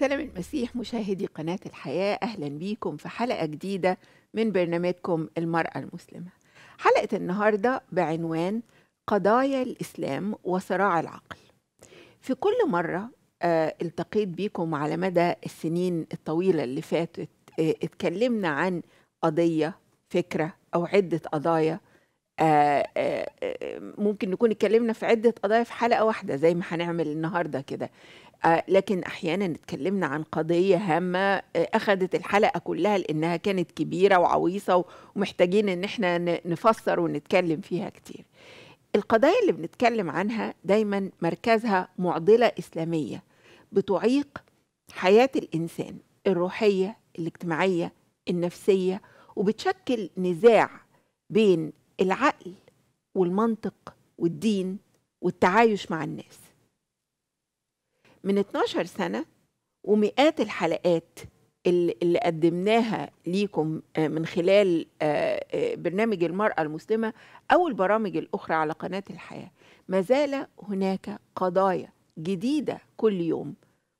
سلام المسيح مشاهدي قناة الحياة أهلا بيكم في حلقة جديدة من برنامجكم المرأة المسلمة حلقة النهاردة بعنوان قضايا الإسلام وصراع العقل في كل مرة آه، التقيت بيكم على مدى السنين الطويلة اللي فاتت آه، اتكلمنا عن قضية فكرة أو عدة قضايا آه، آه، آه، ممكن نكون اتكلمنا في عدة قضايا في حلقة واحدة زي ما هنعمل النهاردة كده لكن أحيانا اتكلمنا عن قضية هامة أخذت الحلقة كلها لأنها كانت كبيرة وعويصة ومحتاجين إن احنا نفسر ونتكلم فيها كتير القضايا اللي بنتكلم عنها دايما مركزها معضلة إسلامية بتعيق حياة الإنسان الروحية الاجتماعية النفسية وبتشكل نزاع بين العقل والمنطق والدين والتعايش مع الناس من 12 سنة ومئات الحلقات اللي قدمناها ليكم آه، من خلال آه، آه، برنامج المرأة المسلمة أو البرامج الأخرى على قناة الحياة ما زال هناك قضايا جديدة كل يوم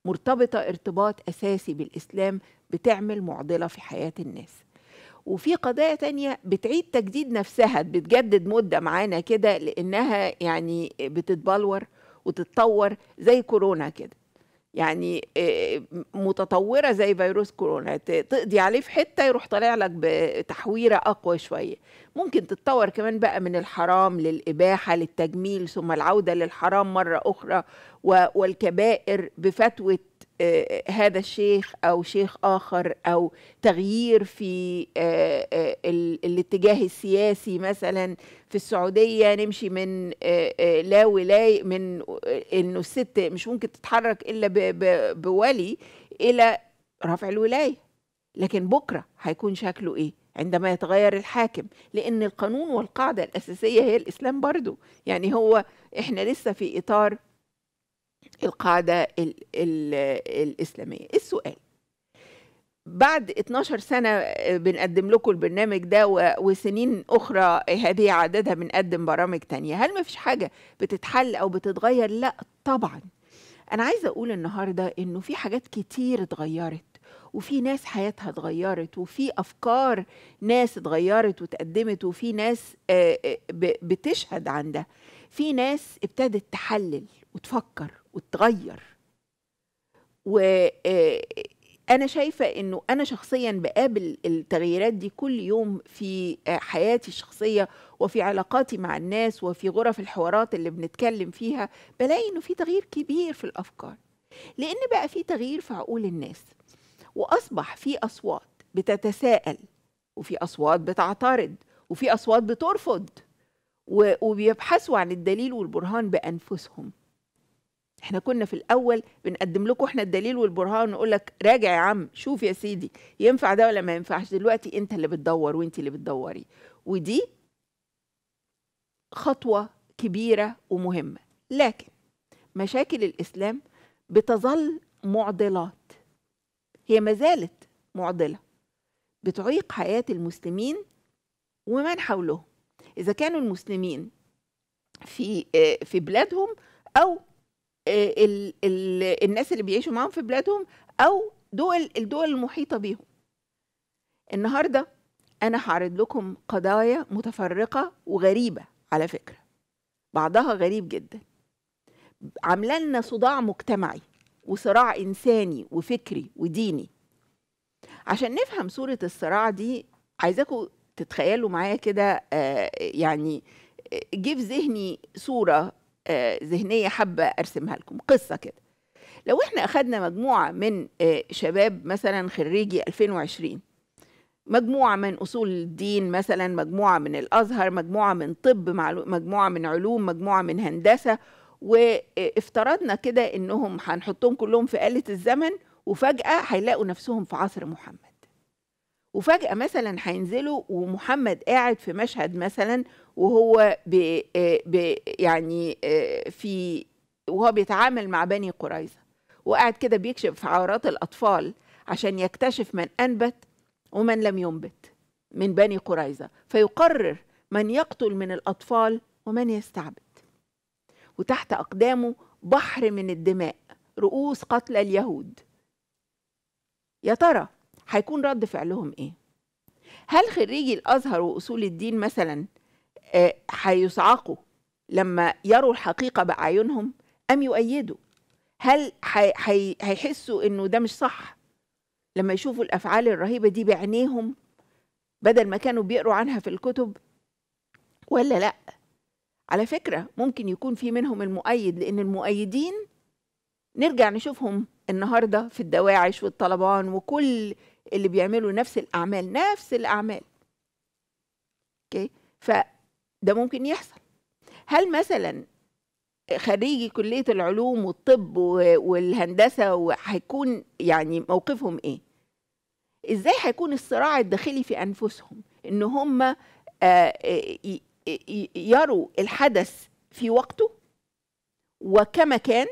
مرتبطة ارتباط أساسي بالإسلام بتعمل معضلة في حياة الناس وفي قضايا تانية بتعيد تجديد نفسها بتجدد مدة معانا كده لأنها يعني بتتبلور وتتطور زي كورونا كده يعني آه، متطورة زي فيروس كورونا تقضي عليه في حتة يروح طالع لك بتحويرة أقوى شوية ممكن تتطور كمان بقى من الحرام للإباحة للتجميل ثم العودة للحرام مرة أخرى والكبائر بفتوى آه، آه، هذا الشيخ او شيخ اخر او تغيير في آه، الاتجاه السياسي مثلا في السعوديه نمشي من لا ولايه من انه الست مش ممكن تتحرك الا بولي الى رفع الولايه لكن بكره هيكون شكله ايه عندما يتغير الحاكم لان القانون والقاعده الاساسيه هي الاسلام برضو يعني هو احنا لسه في اطار القاعدة الـ الـ الإسلامية السؤال بعد 12 سنة بنقدم لكم البرنامج ده وسنين أخرى هذه عددها بنقدم برامج تانية هل ما فيش حاجة بتتحل أو بتتغير؟ لا طبعا أنا عايزة أقول النهاردة إنه في حاجات كتير اتغيرت وفي ناس حياتها اتغيرت وفي أفكار ناس اتغيرت وتقدمت وفي ناس آه، آه، بتشهد عن ده في ناس ابتدت تحلل وتفكر وتغير وأنا آه، شايفة أنه أنا شخصيا بقابل التغييرات دي كل يوم في آه، حياتي الشخصية وفي علاقاتي مع الناس وفي غرف الحوارات اللي بنتكلم فيها بلاقي أنه في تغيير كبير في الأفكار لأن بقى في تغيير في عقول الناس وأصبح في أصوات بتتساءل وفي أصوات بتعترض وفي أصوات بترفض وبيبحثوا عن الدليل والبرهان بأنفسهم احنا كنا في الاول بنقدم لكم احنا الدليل والبرهان ونقول لك راجع يا عم شوف يا سيدي ينفع ده ولا ما ينفعش دلوقتي انت اللي بتدور وانت اللي بتدوري ودي خطوه كبيره ومهمه لكن مشاكل الاسلام بتظل معضلات هي ما زالت معضله بتعيق حياه المسلمين ومن حولهم اذا كانوا المسلمين في آه، في بلادهم او آه، ال ال الناس اللي بيعيشوا معاهم في بلادهم او دول الدول المحيطه بيهم النهارده انا هعرض لكم قضايا متفرقه وغريبه على فكره بعضها غريب جدا عامله لنا صداع مجتمعي وصراع انساني وفكري وديني عشان نفهم صوره الصراع دي عايزاكم تتخيلوا معايا كده آه، يعني آه، جه في ذهني صوره آه، ذهنيه حابه ارسمها لكم قصه كده لو احنا اخذنا مجموعه من آه، شباب مثلا خريجي 2020 مجموعه من اصول الدين مثلا مجموعه من الازهر مجموعه من طب مجموعه من علوم مجموعه من هندسه وافترضنا كده انهم هنحطهم كلهم في آلة الزمن وفجأة هيلاقوا نفسهم في عصر محمد وفجأة مثلا هينزلوا ومحمد قاعد في مشهد مثلا وهو بي آه، يعني آه، في وهو بيتعامل مع بني قريظة وقاعد كده بيكشف في عورات الأطفال عشان يكتشف من أنبت ومن لم ينبت من بني قريظة فيقرر من يقتل من الأطفال ومن يستعبد وتحت أقدامه بحر من الدماء رؤوس قتلى اليهود يا ترى هيكون رد فعلهم ايه هل خريجي الازهر واصول الدين مثلا آه، هيصعقوا لما يروا الحقيقه باعينهم ام يؤيدوا هل هيحسوا انه ده مش صح لما يشوفوا الافعال الرهيبه دي بعينيهم بدل ما كانوا بيقروا عنها في الكتب ولا لا على فكره ممكن يكون في منهم المؤيد لان المؤيدين نرجع نشوفهم النهارده في الدواعش والطلبان وكل اللي بيعملوا نفس الاعمال نفس الاعمال اوكي فده ممكن يحصل هل مثلا خريجي كليه العلوم والطب والهندسه هيكون يعني موقفهم ايه ازاي هيكون الصراع الداخلي في انفسهم ان هم آه، يروا الحدث في وقته وكما كان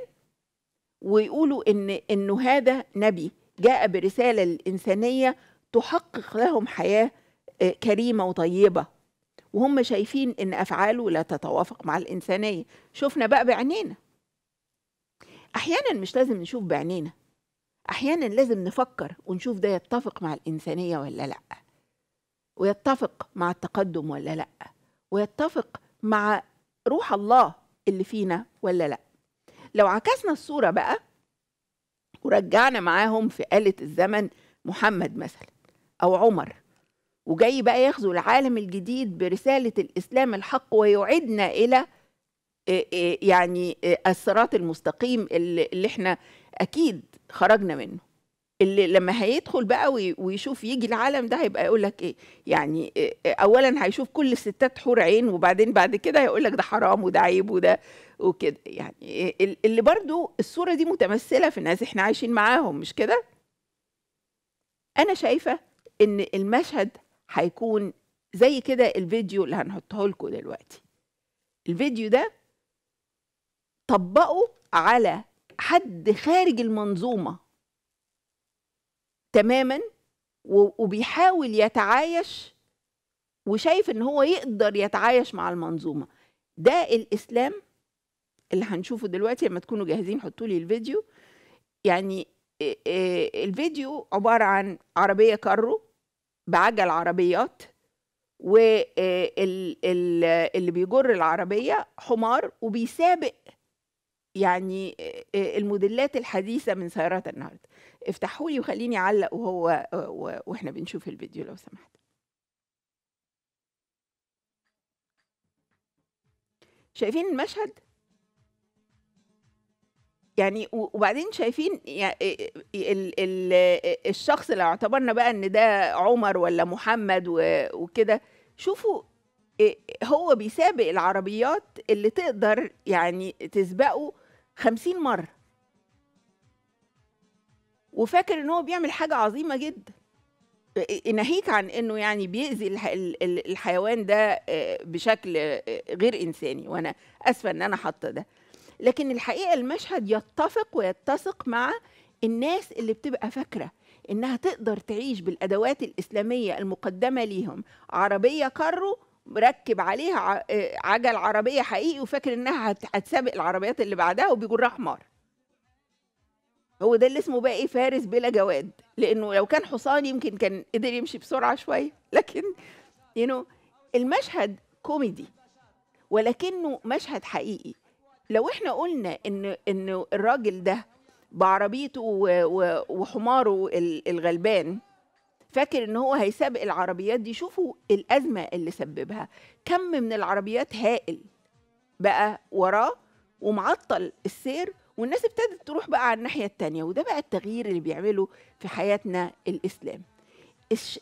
ويقولوا ان انه هذا نبي جاء برسالة للإنسانية تحقق لهم حياة آه، كريمة وطيبة وهم شايفين إن أفعاله لا تتوافق مع الإنسانية شفنا بقى بعينينا أحيانا مش لازم نشوف بعينينا أحيانا لازم نفكر ونشوف ده يتفق مع الإنسانية ولا لأ ويتفق مع التقدم ولا لأ ويتفق مع روح الله اللي فينا ولا لأ لو عكسنا الصورة بقى ورجعنا معاهم في آلة الزمن محمد مثلا أو عمر وجاي بقى يغزو العالم الجديد برسالة الإسلام الحق ويعيدنا إلى يعني الصراط المستقيم اللي احنا أكيد خرجنا منه اللي لما هيدخل بقى ويشوف يجي العالم ده هيبقى يقول لك ايه يعني إيه، إيه، اولا هيشوف كل الستات حور عين وبعدين بعد كده هيقول لك ده حرام وده عيب وده وكده يعني إيه، اللي برضو الصوره دي متمثله في الناس احنا عايشين معاهم مش كده انا شايفه ان المشهد هيكون زي كده الفيديو اللي هنحطه لكم دلوقتي الفيديو ده طبقه على حد خارج المنظومه تماما وبيحاول يتعايش وشايف ان هو يقدر يتعايش مع المنظومه ده الاسلام اللي هنشوفه دلوقتي لما تكونوا جاهزين حطوا لي الفيديو يعني الفيديو عباره عن عربيه كارو بعجل عربيات واللي بيجر العربيه حمار وبيسابق يعني الموديلات الحديثه من سيارات النهارده افتحوا لي وخليني اعلق وهو واحنا بنشوف الفيديو لو سمحت شايفين المشهد يعني وبعدين شايفين يعني الشخص لو اعتبرنا بقى ان ده عمر ولا محمد وكده شوفوا هو بيسابق العربيات اللي تقدر يعني تسبقه خمسين مرة وفاكر ان هو بيعمل حاجه عظيمه جدا ناهيك عن انه يعني بيأذي الحيوان ده بشكل غير انساني وانا اسفه ان انا حاطه ده لكن الحقيقه المشهد يتفق ويتسق مع الناس اللي بتبقى فاكره انها تقدر تعيش بالادوات الاسلاميه المقدمه ليهم عربيه كرو مركب عليها عجل عربيه حقيقي وفاكر انها هتسابق العربيات اللي بعدها وبيجرها حمار هو ده اللي اسمه بقى إيه، فارس بلا جواد لانه لو كان حصان يمكن كان قدر يمشي بسرعه شويه لكن يو you know المشهد كوميدي ولكنه مشهد حقيقي لو احنا قلنا ان ان الراجل ده بعربيته وحماره الغلبان فاكر ان هو هيسابق العربيات دي شوفوا الازمه اللي سببها كم من العربيات هائل بقى وراه ومعطل السير والناس ابتدت تروح بقى على الناحية التانية وده بقى التغيير اللي بيعمله في حياتنا الإسلام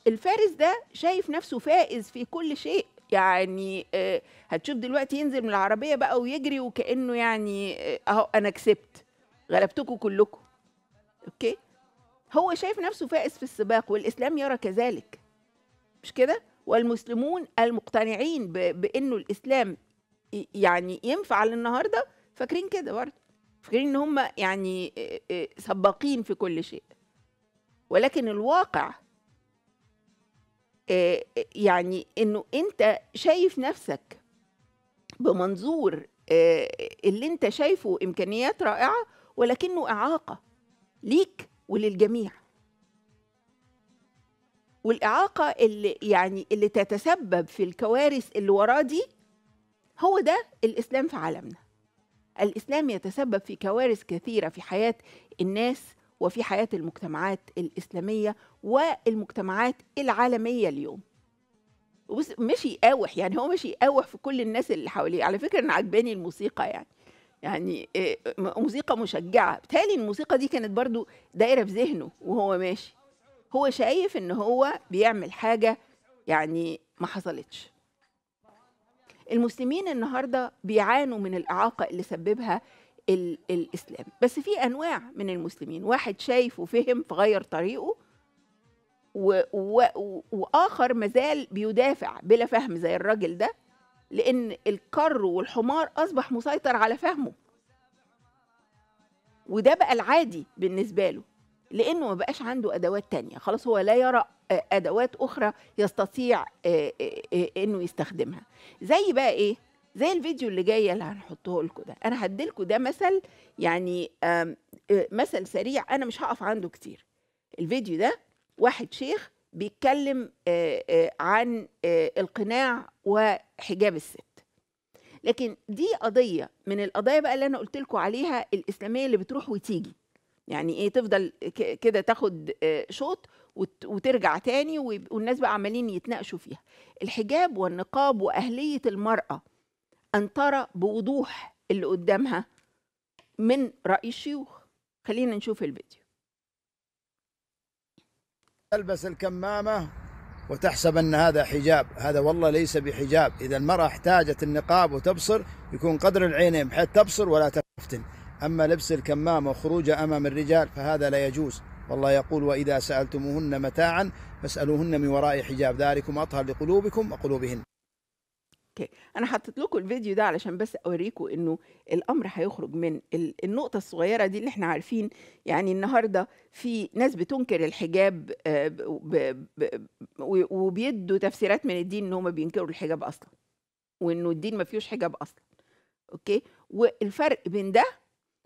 الفارس ده شايف نفسه فائز في كل شيء يعني آه، هتشوف دلوقتي ينزل من العربية بقى ويجري وكأنه يعني آه، أهو أنا كسبت غلبتكم كلكم أوكي هو شايف نفسه فائز في السباق والإسلام يرى كذلك مش كده والمسلمون المقتنعين بأنه الإسلام يعني ينفع للنهارده فاكرين كده برضه فاكرين ان هم يعني آه، آه، سباقين في كل شيء ولكن الواقع آه، يعني انه انت شايف نفسك بمنظور اللي انت شايفه امكانيات رائعه ولكنه اعاقه ليك وللجميع والاعاقه اللي يعني اللي تتسبب في الكوارث اللي وراه دي هو ده الاسلام في عالمنا الإسلام يتسبب في كوارث كثيرة في حياة الناس وفي حياة المجتمعات الإسلامية والمجتمعات العالمية اليوم بص ماشي يقاوح يعني هو ماشي يقاوح في كل الناس اللي حواليه على فكرة أنا عجباني الموسيقى يعني يعني آه، موسيقى مشجعة بالتالي الموسيقى دي كانت برضو دايرة في ذهنه وهو ماشي هو شايف إن هو بيعمل حاجة يعني ما حصلتش المسلمين النهارده بيعانوا من الاعاقه اللي سببها الاسلام بس في انواع من المسلمين واحد شايف وفهم فغير طريقه و و واخر مازال بيدافع بلا فهم زي الراجل ده لان الكر والحمار اصبح مسيطر على فهمه وده بقى العادي بالنسبه له لانه ما بقاش عنده ادوات تانية خلاص هو لا يرى آه، ادوات اخرى يستطيع آه، آه، انه يستخدمها زي بقى ايه زي الفيديو اللي جايه اللي هنحطه لكم ده انا هديلكم ده مثل يعني مثل سريع انا مش هقف عنده كتير الفيديو ده واحد شيخ بيتكلم عن القناع وحجاب الست لكن دي قضيه من القضايا بقى اللي انا قلت لكم عليها الاسلاميه اللي بتروح وتيجي يعني ايه تفضل كده تاخد شوط وترجع تاني والناس بقى عمالين يتناقشوا فيها الحجاب والنقاب واهليه المراه ان ترى بوضوح اللي قدامها من راي الشيوخ خلينا نشوف الفيديو تلبس الكمامه وتحسب ان هذا حجاب هذا والله ليس بحجاب اذا المراه احتاجت النقاب وتبصر يكون قدر العينين بحيث تبصر ولا تفتن اما لبس الكمامه وخروجها امام الرجال فهذا لا يجوز والله يقول وإذا سألتموهن متاعا فاسألوهن من وراء حجاب ذلكم أطهر لقلوبكم وقلوبهن اوكي انا حطيت لكم الفيديو ده علشان بس اوريكم انه الامر هيخرج من النقطه الصغيره دي اللي احنا عارفين يعني النهارده في ناس بتنكر الحجاب آه، وبيدوا تفسيرات من الدين ان هم بينكروا الحجاب اصلا وانه الدين ما فيهوش حجاب اصلا اوكي والفرق بين ده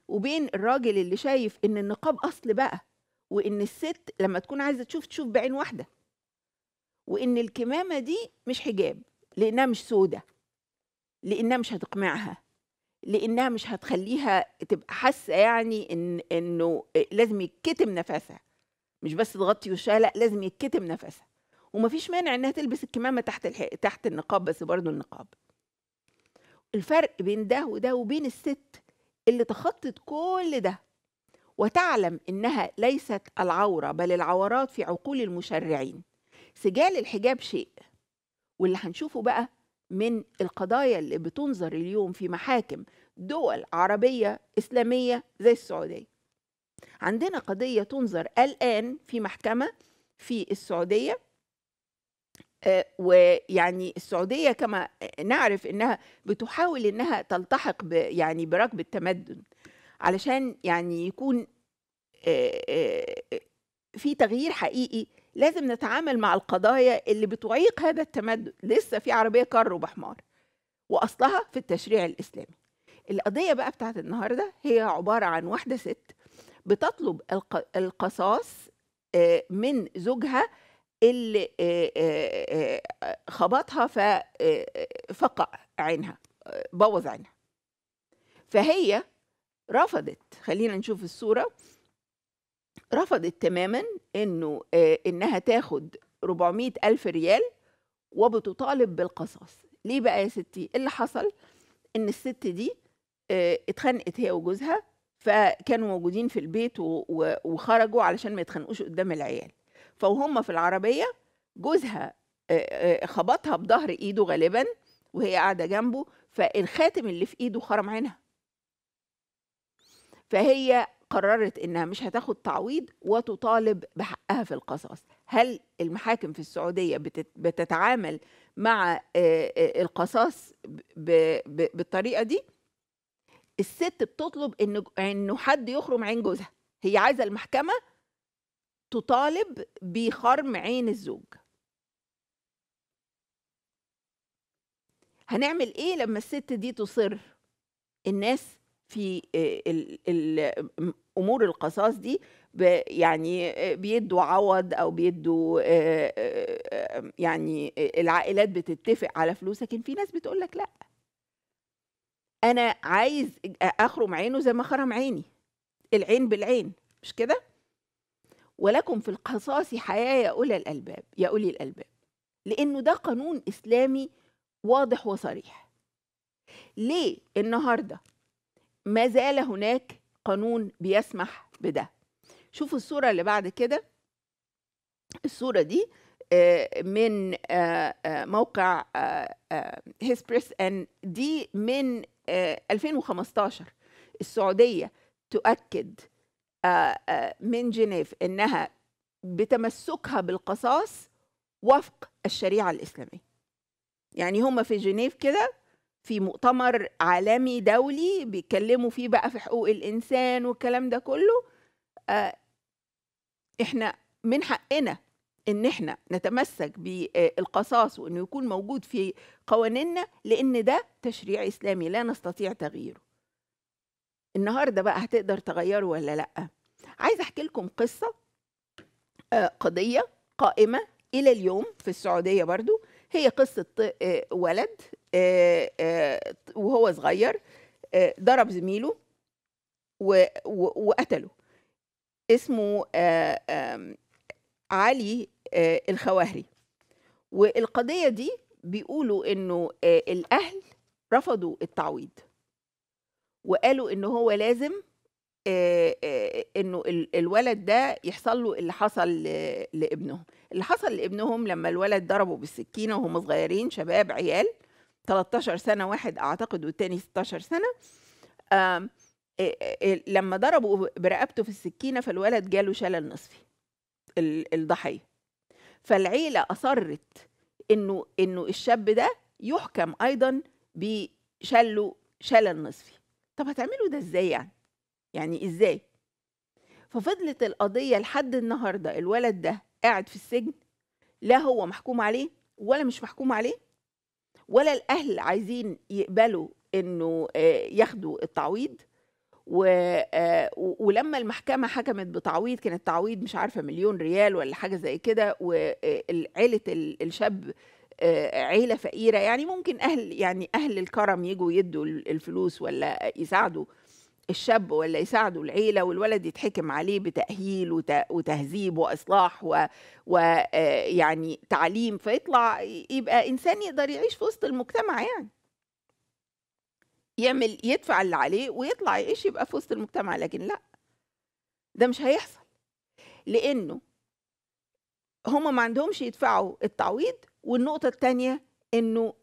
وبين الراجل اللي شايف ان النقاب اصل بقى وان الست لما تكون عايزه تشوف تشوف بعين واحده وان الكمامه دي مش حجاب لانها مش سودة لانها مش هتقمعها لانها مش هتخليها تبقى حاسه يعني ان انه لازم يتكتم نفسها مش بس تغطي وشها لا لازم يتكتم نفسها ومفيش مانع انها تلبس الكمامه تحت الح... تحت النقاب بس برضه النقاب الفرق بين ده وده وبين الست اللي تخطت كل ده وتعلم انها ليست العوره بل العورات في عقول المشرعين سجال الحجاب شيء واللي هنشوفه بقى من القضايا اللي بتنظر اليوم في محاكم دول عربيه اسلاميه زي السعوديه عندنا قضيه تنظر الان في محكمه في السعوديه آه، ويعني السعوديه كما نعرف انها بتحاول انها تلتحق يعني بركب التمدن علشان يعني يكون في تغيير حقيقي لازم نتعامل مع القضايا اللي بتعيق هذا التمدد لسه في عربيه كار وبحمار واصلها في التشريع الاسلامي القضيه بقى بتاعت النهارده هي عباره عن واحده ست بتطلب القصاص من زوجها اللي خبطها ففقع عينها بوظ عينها فهي رفضت خلينا نشوف الصورة رفضت تماما انه آه، انها تاخد 400 ألف ريال وبتطالب بالقصاص ليه بقى يا ستي اللي حصل ان الست دي آه، اتخانقت هي وجوزها فكانوا موجودين في البيت وخرجوا علشان ما يتخانقوش قدام العيال فهم في العربية جوزها آه، خبطها بظهر ايده غالبا وهي قاعدة جنبه فالخاتم اللي في ايده خرم عينها فهي قررت انها مش هتاخد تعويض وتطالب بحقها في القصاص هل المحاكم في السعوديه بتتعامل مع آه، آه، القصاص بالطريقه دي الست بتطلب ان انه حد يخرم عين جوزها هي عايزه المحكمه تطالب بخرم عين الزوج هنعمل ايه لما الست دي تصر الناس في آه، امور القصاص دي يعني آه، بيدوا عوض او بيدوا آه، يعني العائلات بتتفق على فلوس لكن في ناس بتقول لك لا انا عايز اخرم عينه زي ما خرم عيني العين بالعين مش كده ولكم في القصاص حياه يا اولي الالباب يا اولي الالباب لانه ده قانون اسلامي واضح وصريح ليه النهارده ما زال هناك قانون بيسمح بده شوفوا الصورة اللي بعد كده الصورة دي آه، من آه، آه، موقع هيسبريس ان دي من 2015 السعودية تؤكد من جنيف انها بتمسكها بالقصاص وفق الشريعة الإسلامية يعني هم في جنيف كده في مؤتمر عالمي دولي بيتكلموا فيه بقى في حقوق الانسان والكلام ده كله آه، احنا من حقنا ان احنا نتمسك بالقصاص وانه يكون موجود في قوانيننا لان ده تشريع اسلامي لا نستطيع تغييره النهارده بقى هتقدر تغيره ولا لا عايز احكي لكم قصه آه، قضيه قائمه الى اليوم في السعوديه برضو هي قصة آه، ولد آه، آه، وهو صغير ضرب زميله وقتله اسمه علي الخواهري والقضية دي بيقولوا إنه الأهل رفضوا التعويض وقالوا إن هو لازم انه الولد ده يحصل له اللي حصل لابنهم اللي حصل لابنهم لما الولد ضربه بالسكينه وهم صغيرين شباب عيال 13 سنه واحد اعتقد والتاني 16 سنه آمم، لما ضربوا برقبته في السكينه فالولد جاله شلل نصفي الضحيه فالعيله اصرت انه انه الشاب ده يحكم ايضا بشله شلل نصفي طب هتعملوا ده ازاي يعني يعني ازاي ففضلت القضيه لحد النهارده الولد ده قاعد في السجن لا هو محكوم عليه ولا مش محكوم عليه ولا الاهل عايزين يقبلوا انه آه، ياخدوا التعويض آه، و... ولما المحكمه حكمت بتعويض كان التعويض مش عارفه مليون ريال ولا حاجه زي كده وعيله آه، الشاب عيله فقيره يعني ممكن اهل يعني اهل الكرم يجوا يدوا الفلوس ولا يساعدوا الشاب ولا يساعده العيلة والولد يتحكم عليه بتأهيل وتهذيب وإصلاح ويعني و... آه، يعني تعليم فيطلع يبقى إنسان يقدر يعيش في وسط المجتمع يعني يعمل يدفع اللي عليه ويطلع يعيش يبقى في وسط المجتمع لكن لا ده مش هيحصل لأنه هما ما عندهمش يدفعوا التعويض والنقطة التانية إنه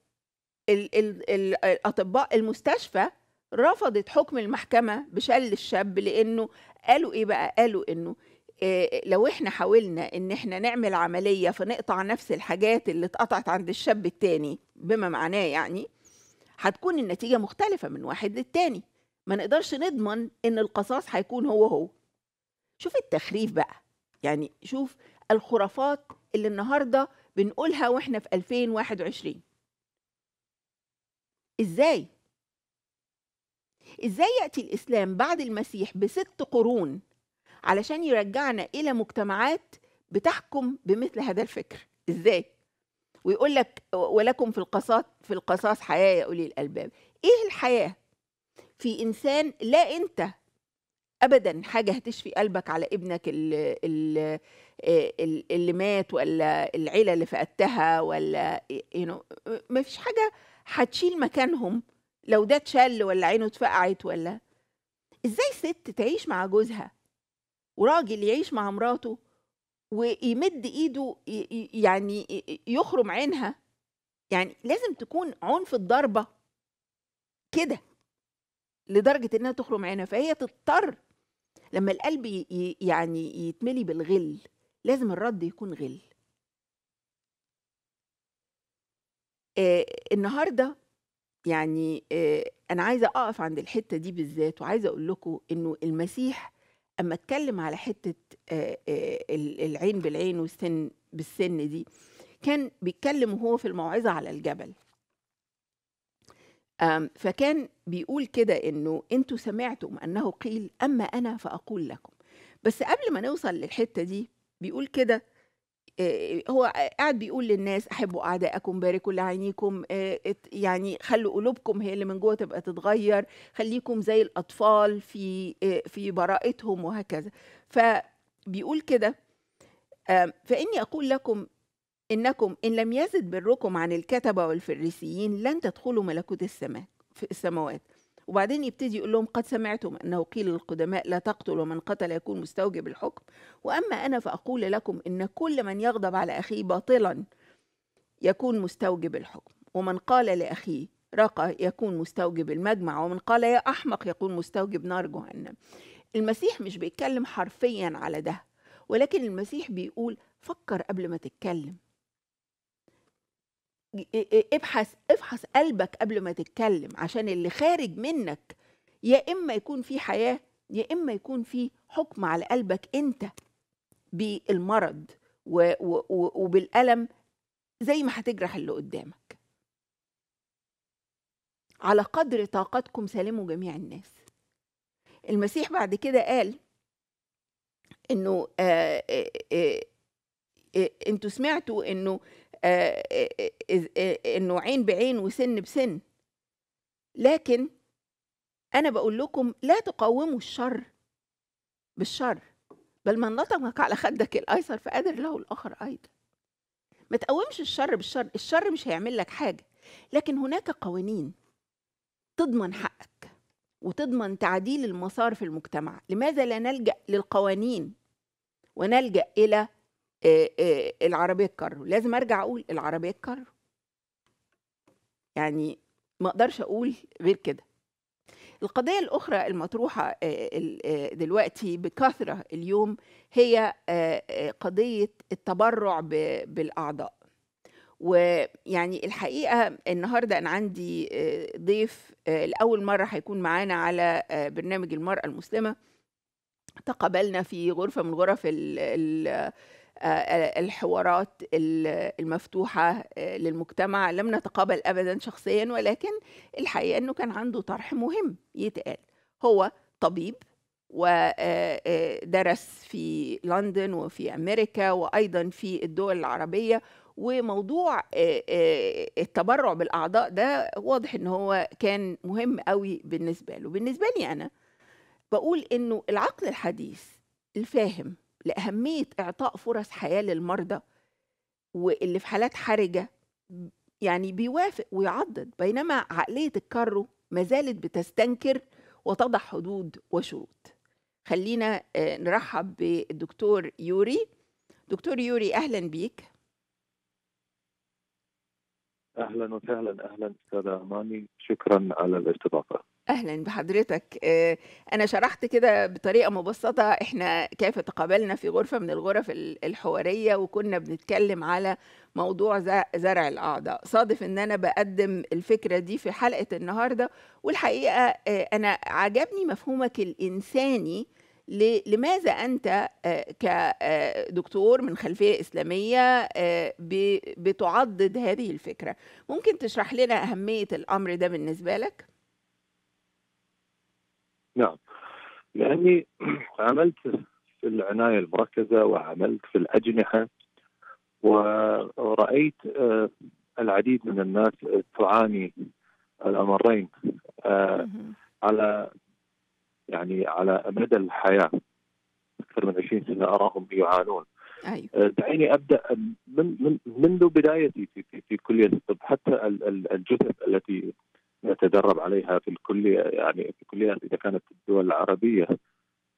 ال... ال... الأطباء المستشفى رفضت حكم المحكمه بشل الشاب لانه قالوا ايه بقى قالوا انه إيه لو احنا حاولنا ان احنا نعمل عمليه فنقطع نفس الحاجات اللي اتقطعت عند الشاب التاني بما معناه يعني هتكون النتيجه مختلفه من واحد للتاني ما نقدرش نضمن ان القصاص هيكون هو هو شوف التخريف بقى يعني شوف الخرافات اللي النهارده بنقولها واحنا في 2021 ازاي ازاي ياتي الاسلام بعد المسيح بست قرون علشان يرجعنا الى مجتمعات بتحكم بمثل هذا الفكر ازاي ويقول لك ولكم في القصاص في القصاص حياه يا اولي الالباب ايه الحياه في انسان لا انت ابدا حاجه هتشفي قلبك على ابنك اللي, اللي, مات ولا العيله اللي فقدتها ولا يو نو مفيش حاجه هتشيل مكانهم لو ده اتشل ولا عينه اتفقعت ولا ازاي ست تعيش مع جوزها وراجل يعيش مع مراته ويمد ايده يعني يخرم عينها يعني لازم تكون عنف الضربه كده لدرجه انها تخرم عينها فهي تضطر لما القلب يعني يتملي بالغل لازم الرد يكون غل آه، النهارده يعني أنا عايزة أقف عند الحتة دي بالذات وعايزة أقول لكم إنه المسيح أما اتكلم على حتة العين بالعين والسن بالسن دي كان بيتكلم وهو في الموعظة على الجبل فكان بيقول كده إنه أنتوا سمعتم أنه قيل أما أنا فأقول لكم بس قبل ما نوصل للحتة دي بيقول كده آه، آه، هو قاعد بيقول للناس احبوا اعدائكم باركوا لعينيكم آه، يعني خلوا قلوبكم هي اللي من جوه تبقى تتغير خليكم زي الاطفال في في براءتهم وهكذا فبيقول كده فاني اقول لكم انكم ان لم يزد بركم عن الكتبه والفريسيين لن تدخلوا ملكوت السماء في السماوات وبعدين يبتدي يقول لهم قد سمعتم أنه قيل للقدماء لا تقتل ومن قتل يكون مستوجب الحكم وأما أنا فأقول لكم إن كل من يغضب على أخيه باطلا يكون مستوجب الحكم ومن قال لأخيه رقى يكون مستوجب المجمع ومن قال يا أحمق يكون مستوجب نار جهنم المسيح مش بيتكلم حرفيا على ده ولكن المسيح بيقول فكر قبل ما تتكلم ابحث افحص قلبك قبل ما تتكلم عشان اللي خارج منك يا اما يكون في حياه يا اما يكون في حكم على قلبك انت بالمرض و و و وبالالم زي ما هتجرح اللي قدامك على قدر طاقتكم سلموا جميع الناس المسيح بعد كده قال انه آه، آه، آه، انتوا سمعتوا انه آه، آه، آه، انه عين بعين وسن بسن لكن انا بقول لكم لا تقاوموا الشر بالشر بل من نطقك على خدك الايسر فقادر له الاخر ايضا ما تقومش الشر بالشر الشر مش هيعمل لك حاجه لكن هناك قوانين تضمن حقك وتضمن تعديل المسار في المجتمع لماذا لا نلجا للقوانين ونلجا الى العربيه تكرر لازم ارجع اقول العربيه تكرر يعني ما اقدرش اقول غير كده القضية الأخرى المطروحة دلوقتي بكثرة اليوم هي قضية التبرع بالأعضاء ويعني الحقيقة النهاردة أنا عندي ضيف لأول مرة هيكون معانا على برنامج المرأة المسلمة تقابلنا في غرفة من غرف ال ال آه، الحوارات المفتوحة آه، للمجتمع لم نتقابل أبدا شخصيا ولكن الحقيقة أنه كان عنده طرح مهم يتقال هو طبيب ودرس آه، في لندن وفي أمريكا وأيضا في الدول العربية وموضوع التبرع بالأعضاء ده واضح أنه هو كان مهم قوي بالنسبة له بالنسبة لي أنا بقول أنه العقل الحديث الفاهم لأهمية إعطاء فرص حياة للمرضى واللي في حالات حرجة يعني بيوافق ويعضد بينما عقلية الكرو ما زالت بتستنكر وتضع حدود وشروط خلينا آه، نرحب بالدكتور يوري دكتور يوري أهلا بيك أهلا وسهلا أهلا أستاذة أماني شكرا على الاستضافة أهلا بحضرتك آه، أنا شرحت كده بطريقة مبسطة إحنا كيف تقابلنا في غرفة من الغرف الحوارية وكنا بنتكلم على موضوع زرع الأعضاء صادف إن أنا بقدم الفكرة دي في حلقة النهاردة والحقيقة آه، أنا عجبني مفهومك الإنساني لماذا أنت آه، كدكتور من خلفية إسلامية بتعضد هذه الفكرة ممكن تشرح لنا أهمية الأمر ده بالنسبة لك؟ نعم لاني يعني عملت في العنايه المركزه وعملت في الاجنحه ورايت آه، العديد من الناس تعاني الامرين آه، على يعني على مدى الحياه اكثر من 20 سنه اراهم يعانون أيوة. آه، دعيني ابدا من, من منذ بدايتي في, في, في كليه الطب حتى الجثث التي نتدرب عليها في الكليه يعني في الكليات اذا كانت الدول العربيه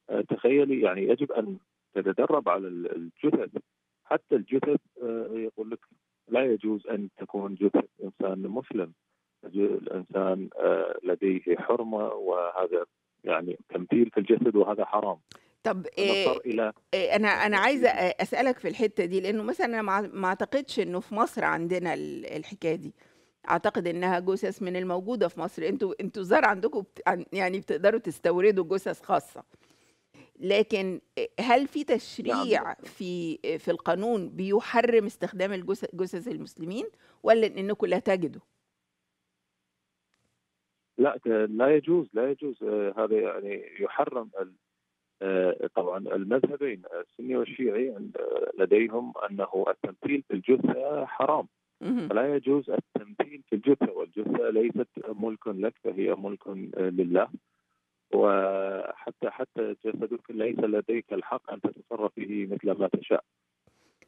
آه، تخيلي يعني يجب ان تتدرب على الجثث حتى الجثث آه، يقول لك لا يجوز ان تكون جثث انسان مسلم الانسان آه، لديه حرمه وهذا يعني تمثيل في الجسد وهذا حرام طب إيه إيه انا انا عايزه اسالك في الحته دي لانه مثلا انا ما اعتقدش انه في مصر عندنا الحكايه دي اعتقد انها جثث من الموجوده في مصر انتوا انتوا زار عندكم بت... يعني بتقدروا تستوردوا جثث خاصه لكن هل في تشريع في في القانون بيحرم استخدام جثث المسلمين ولا انكم لا تجدوا؟ لا لا يجوز لا يجوز آه، هذا يعني يحرم آه، طبعا المذهبين السني والشيعي آه، لديهم انه التمثيل في الجثه حرام فلا يجوز التمثيل في الجثة والجثة ليست ملك لك فهي ملك لله وحتى حتى جسدك ليس لديك الحق أن تتصرف فيه مثل ما تشاء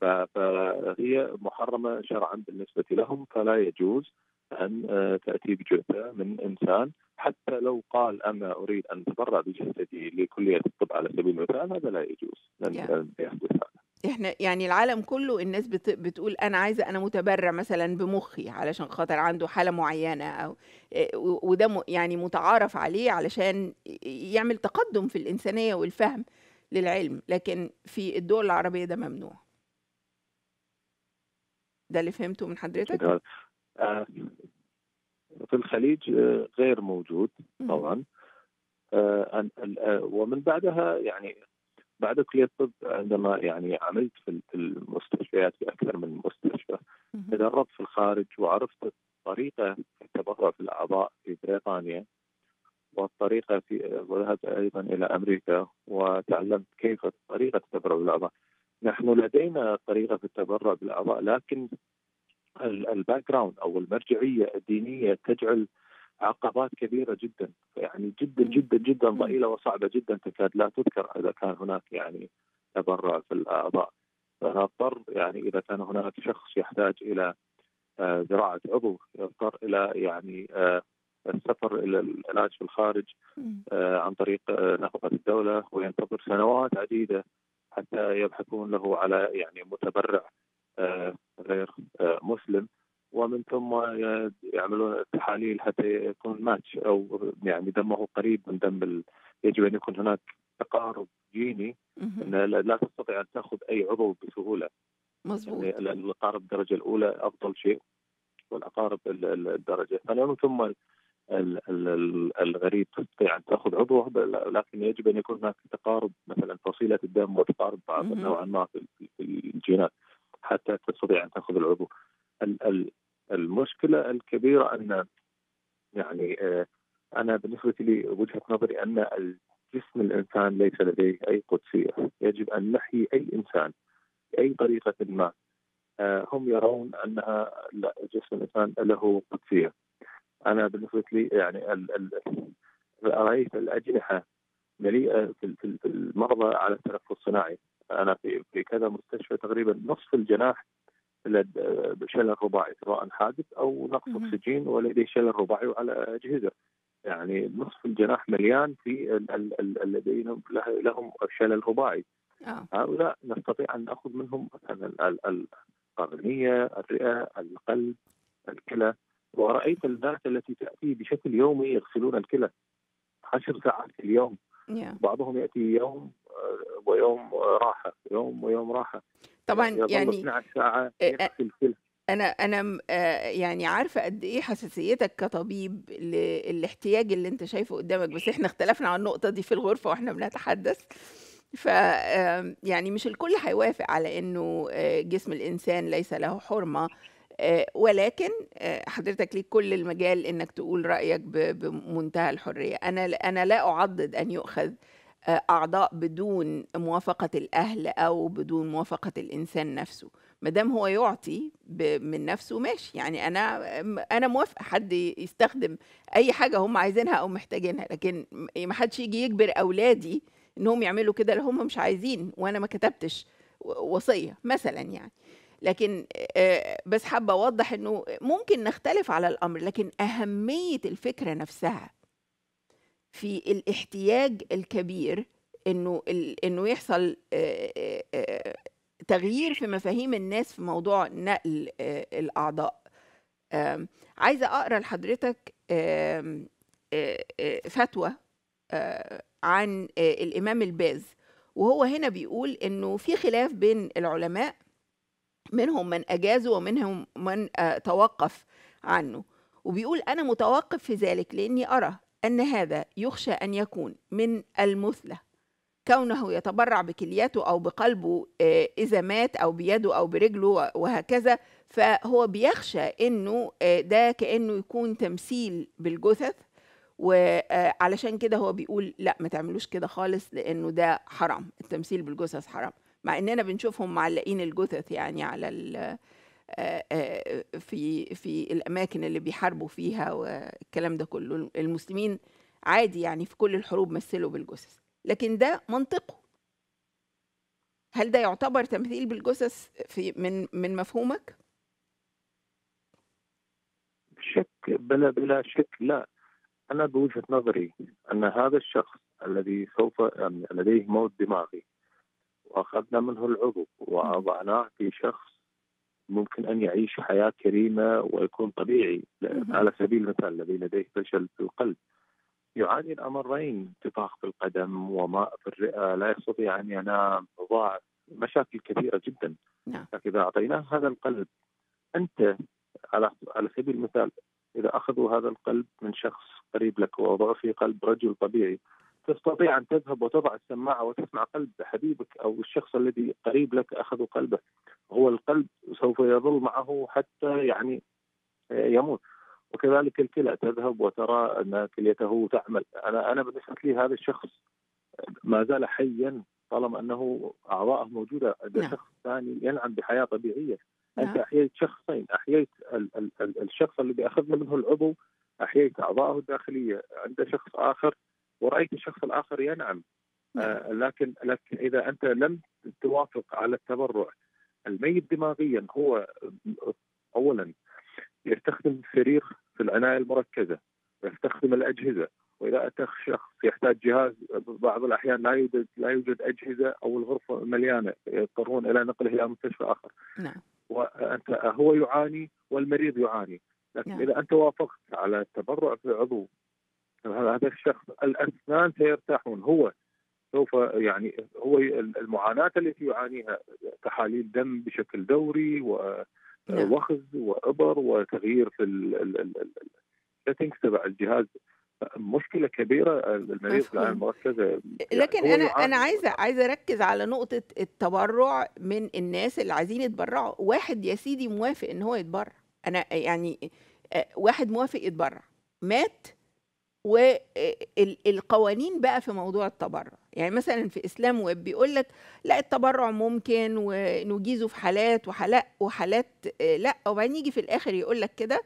فهي محرمة شرعا بالنسبة لهم فلا يجوز أن آه، تأتي بجثة من إنسان حتى لو قال أنا أريد أن أتبرع بجثتي لكلية الطب على سبيل المثال هذا لا يجوز لن يحدث إحنا يعني العالم كله الناس بت بتقول أنا عايزة أنا مُتبرّع مثلًا بمُخّي علشان خاطر عنده حالة معيّنة أو آه، وده م يعني مُتعارف عليه علشان يعمل تقدُّم في الإنسانية والفهم للعلم، لكن في الدول العربية ده ممنوع. ده اللي فهمته من حضرتك؟ آه، في الخليج آه، غير موجود طبعًا. ومن بعدها يعني بعد كليه الطب عندما يعني عملت في المستشفيات في اكثر من مستشفى تدربت في الخارج وعرفت طريقه التبرع في الاعضاء في بريطانيا والطريقه في وذهبت ايضا الى امريكا وتعلمت كيف طريقه التبرع بالاعضاء. نحن لدينا طريقه في التبرع بالاعضاء لكن الباك جراوند او المرجعيه الدينيه تجعل عقبات كبيرة جدا يعني جدا جدا جدا ضئيلة وصعبة جدا تكاد لا تذكر إذا كان هناك يعني تبرع في الأعضاء فاضطر يعني إذا كان هناك شخص يحتاج إلى آه، زراعة عضو يضطر إلى يعني آه، السفر إلى العلاج في الخارج آه، عن طريق نفقة الدولة وينتظر سنوات عديدة حتى يبحثون له على يعني متبرع غير مسلم ومن ثم آه، يعملون التحاليل حتى يكون ماتش او يعني دمه قريب من دم ال... يجب ان يكون هناك تقارب جيني ان لا تستطيع ان تاخذ اي عضو بسهوله مظبوط يعني الاقارب الدرجه الاولى افضل شيء والاقارب الدرجه الثانيه ومن ثم الغريب تستطيع ان تاخذ عضو لكن يجب ان يكون هناك تقارب مثلا فصيله الدم وتقارب بعض نوعا ما في الجينات حتى تستطيع ان تاخذ العضو المشكله الكبيره ان يعني آه، انا بالنسبه لي وجهه نظري ان جسم الانسان ليس لديه اي قدسيه، يجب ان نحيي اي انسان باي طريقه ما. آه، هم يرون انها جسم الانسان له قدسيه. انا بالنسبه لي يعني رايت الاجنحه مليئه في المرضى على التنفس الصناعي. انا في كذا مستشفى تقريبا نصف الجناح آه، شلل رباعي سواء حادث او نقص اكسجين ولديه شلل رباعي وعلى اجهزه يعني نصف الجناح مليان في الذين لهم شلل رباعي آه. هؤلاء نستطيع ان ناخذ منهم القرنيه، الرئه، القلب، الكلى ورايت الذات التي تاتي بشكل يومي يغسلون الكلى عشر ساعات في اليوم yeah. بعضهم ياتي يوم آه، ويوم آه، راحه، يوم ويوم راحه طبعا يعني انا انا آه، يعني عارفه قد ايه حساسيتك كطبيب للاحتياج اللي انت شايفه قدامك بس احنا اختلفنا على النقطه دي في الغرفه واحنا بنتحدث ف يعني مش الكل هيوافق على انه آه، جسم الانسان ليس له حرمه آه، ولكن حضرتك ليك كل المجال انك تقول رايك بمنتهى الحريه انا انا لا اعضد ان يؤخذ آه، اعضاء بدون موافقه الاهل او بدون موافقه الانسان نفسه ما دام هو يعطي من نفسه ماشي يعني انا انا موافقه حد يستخدم اي حاجه هم عايزينها او محتاجينها لكن ما حدش يجي يجبر اولادي انهم يعملوا كده لو هم مش عايزين وانا ما كتبتش وصيه مثلا يعني لكن آه، بس حابه اوضح انه ممكن نختلف على الامر لكن اهميه الفكره نفسها في الاحتياج الكبير انه انه يحصل تغيير في مفاهيم الناس في موضوع نقل الاعضاء آمم، عايزه اقرا لحضرتك آمم، فتوى عن الامام الباز وهو هنا بيقول انه في خلاف بين العلماء منهم من اجازه ومنهم من توقف عنه وبيقول انا متوقف في ذلك لاني ارى أن هذا يخشى أن يكون من المثلة كونه يتبرع بكليته أو بقلبه آه، إذا مات أو بيده أو برجله وهكذا فهو بيخشى أنه آه، ده كأنه يكون تمثيل بالجثث وعلشان آه، كده هو بيقول لا ما تعملوش كده خالص لأنه ده حرام التمثيل بالجثث حرام مع اننا بنشوفهم معلقين الجثث يعني على آه، آه، في في الاماكن اللي بيحاربوا فيها والكلام ده كله المسلمين عادي يعني في كل الحروب مثلوا بالجثث لكن ده منطقه هل ده يعتبر تمثيل بالجثث في من من مفهومك شك بلا بلا شك لا انا بوجهه نظري ان هذا الشخص الذي سوف يعني، لديه موت دماغي واخذنا منه العضو ووضعناه في شخص ممكن ان يعيش حياه كريمه ويكون طبيعي على سبيل المثال الذي لديه فشل في القلب يعاني الامرين انتفاخ في القدم وماء في الرئه لا يستطيع ان ينام ضعف مشاكل كثيره جدا نعم. لكن اذا اعطيناه هذا القلب انت على على سبيل المثال اذا اخذوا هذا القلب من شخص قريب لك ووضعوا في قلب رجل طبيعي تستطيع ان تذهب وتضع السماعه وتسمع قلب حبيبك او الشخص الذي قريب لك اخذوا قلبه هو القلب سوف يظل معه حتى يعني آه، يموت وكذلك الكلى تذهب وترى ان كليته تعمل انا انا بالنسبه لي هذا الشخص ما زال حيا طالما انه اعضائه موجوده عند نعم. شخص ثاني ينعم بحياه طبيعيه نعم. انت احييت شخصين احييت ال- ال- ال- الشخص الذي اخذنا منه العضو احييت اعضائه الداخليه عند شخص اخر ورأيت الشخص الآخر ينعم نعم. آه لكن لكن إذا أنت لم توافق على التبرع الميت دماغيا هو أولا يستخدم السرير في العناية المركزة ويستخدم الأجهزة وإذا أتى شخص يحتاج جهاز بعض الأحيان لا يوجد لا يوجد أجهزة أو الغرفة مليانة يضطرون إلى نقله إلى مستشفى آخر نعم وأنت هو يعاني والمريض يعاني لكن نعم. إذا أنت وافقت على التبرع بعضو هذا الشخص الاسنان سيرتاحون هو سوف يعني هو المعاناه التي يعانيها تحاليل دم بشكل دوري ووخز نعم. وابر وتغيير في السيتنجز تبع الجهاز مشكله كبيره المريض الان مركزه لكن انا انا عايزه عايزه اركز على نقطه التبرع من الناس اللي عايزين يتبرعوا واحد يا سيدي موافق ان هو يتبرع انا يعني آه، واحد موافق يتبرع مات والقوانين بقى في موضوع التبرع يعني مثلا في اسلام ويب بيقول لك لا التبرع ممكن ونجيزه في حالات وحالات وحالات آه، لا وبعدين يجي في الاخر يقول لك كده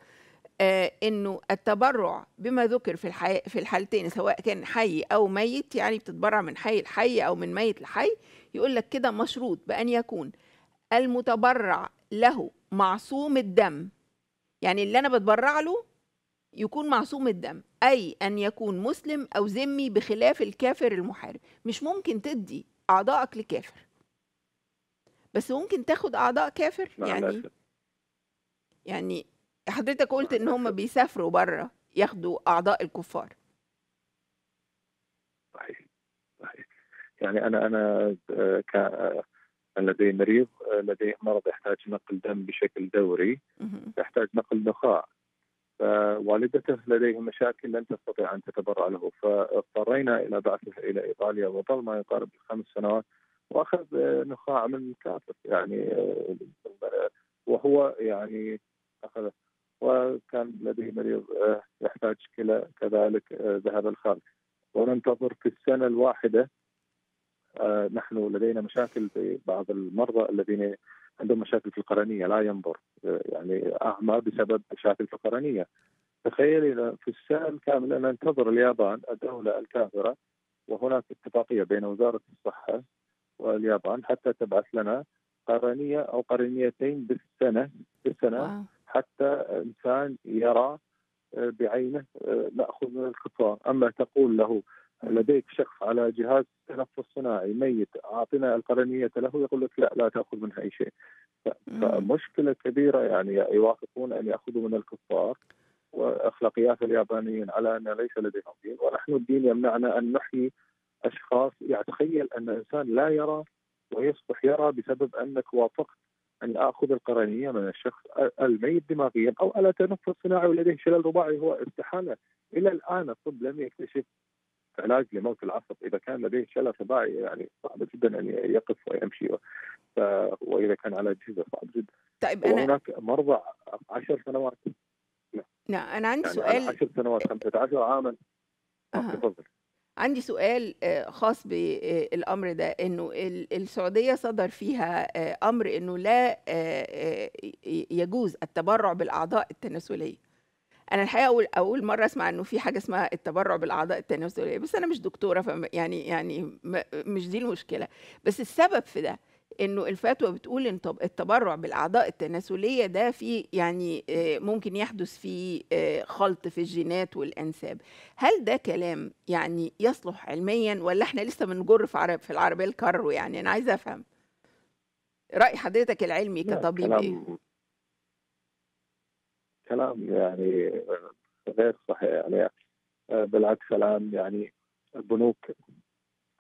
آه، انه التبرع بما ذكر في الحي في الحالتين سواء كان حي او ميت يعني بتتبرع من حي لحي او من ميت لحي يقول لك كده مشروط بان يكون المتبرع له معصوم الدم يعني اللي انا بتبرع له يكون معصوم الدم أي أن يكون مسلم أو ذمي بخلاف الكافر المحارب مش ممكن تدي أعضائك لكافر بس ممكن تاخد أعضاء كافر يعني يعني حضرتك قلت إن هم بيسافروا بره ياخدوا أعضاء الكفار صحيح صحيح يعني أنا أنا آه، ك آه، لدي مريض آه، لديه مرض يحتاج نقل دم بشكل دوري يحتاج نقل نخاع والدته لديه مشاكل لن تستطيع ان تتبرع له فاضطرينا الى بعثه الى ايطاليا وظل ما يقارب الخمس سنوات واخذ نخاع من كافر يعني وهو يعني اخذ وكان لديه مريض يحتاج كلى كذلك ذهب الخال وننتظر في السنه الواحده نحن لدينا مشاكل في بعض المرضى الذين عنده مشاكل في القرنيه لا ينظر يعني اعمى بسبب مشاكل في القرنيه تخيل في السنه كامله ننتظر اليابان الدوله الكافره وهناك اتفاقيه بين وزاره الصحه واليابان حتى تبعث لنا قرنيه او قرنيتين بالسنه بالسنه حتى انسان يرى بعينه آه، ناخذ من الكفار اما تقول له لديك شخص على جهاز تنفس صناعي ميت اعطنا القرنيه له يقول لك لا لا تاخذ منها اي شيء فمشكله كبيره يعني يوافقون ان ياخذوا من الكفار واخلاقيات اليابانيين على ان ليس لديهم دين ونحن الدين يمنعنا ان نحيي اشخاص يتخيل يعني ان انسان لا يرى ويصبح يرى بسبب انك وافقت ان اخذ القرنيه من الشخص الميت دماغيا او على تنفس صناعي ولديه شلل رباعي هو استحاله الى الان الطب لم يكتشف علاج لموت العصب اذا كان لديه شلل رباعي يعني صعب جدا ان يقف ويمشي ف... واذا كان على اجهزه صعب جدا طيب أنا... وهناك مرضى عشر سنوات لا, نعم. نعم، انا عندي يعني سؤال عشر سنوات 15 عاما أه. تفضل عندي سؤال آه، خاص بالامر آه، ده انه السعوديه صدر فيها آه، امر انه لا يجوز التبرع بالاعضاء التناسليه انا الحقيقه اول اول مره اسمع انه في حاجه اسمها التبرع بالاعضاء التناسليه بس انا مش دكتوره ف يعني يعني مش دي المشكله بس السبب في ده انه الفتوى بتقول ان التبرع بالاعضاء التناسليه ده في يعني آه، ممكن يحدث فيه آه، خلط في الجينات والانساب هل ده كلام يعني يصلح علميا ولا احنا لسه بنجر في عرب في العربيه الكرو يعني انا عايزه افهم راي حضرتك العلمي كطبيب ايه كلام يعني غير صحيح يعني آه، بالعكس الان يعني بنوك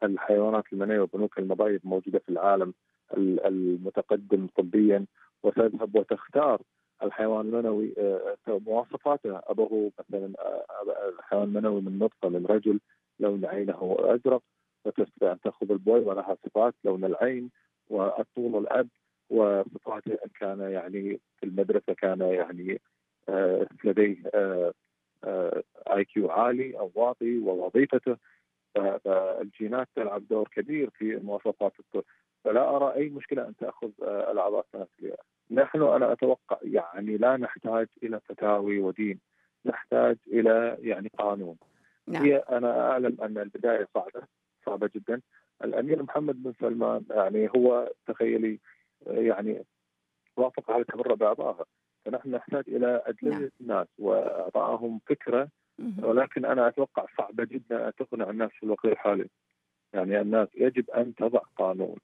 الحيوانات المنويه وبنوك المبايض موجوده في العالم المتقدم طبيا وتذهب وتختار الحيوان المنوي آه، مواصفاته ابوه مثلا آه، الحيوان المنوي من نطفه من رجل لون عينه ازرق وتستطيع ان تاخذ البوي ولها صفات لون العين والطول الاب وصفاته ان كان يعني في المدرسه كان يعني آه، لديه آه، آه، اي كيو عالي او واطي ووظيفته فالجينات تلعب دور كبير في مواصفات الطفل فلا ارى اي مشكله ان تاخذ الاعضاء التناسليه نحن انا اتوقع يعني لا نحتاج الى فتاوي ودين نحتاج الى يعني قانون نعم. هي انا اعلم ان البدايه صعبه صعبه جدا الامير محمد بن سلمان يعني هو تخيلي يعني وافق على تبرع بعضها فنحن نحتاج الى ادليه نعم. الناس واعطائهم فكره ولكن انا اتوقع صعبه جدا ان تقنع الناس في الوقت الحالي. يعني الناس يجب ان تضع قانون.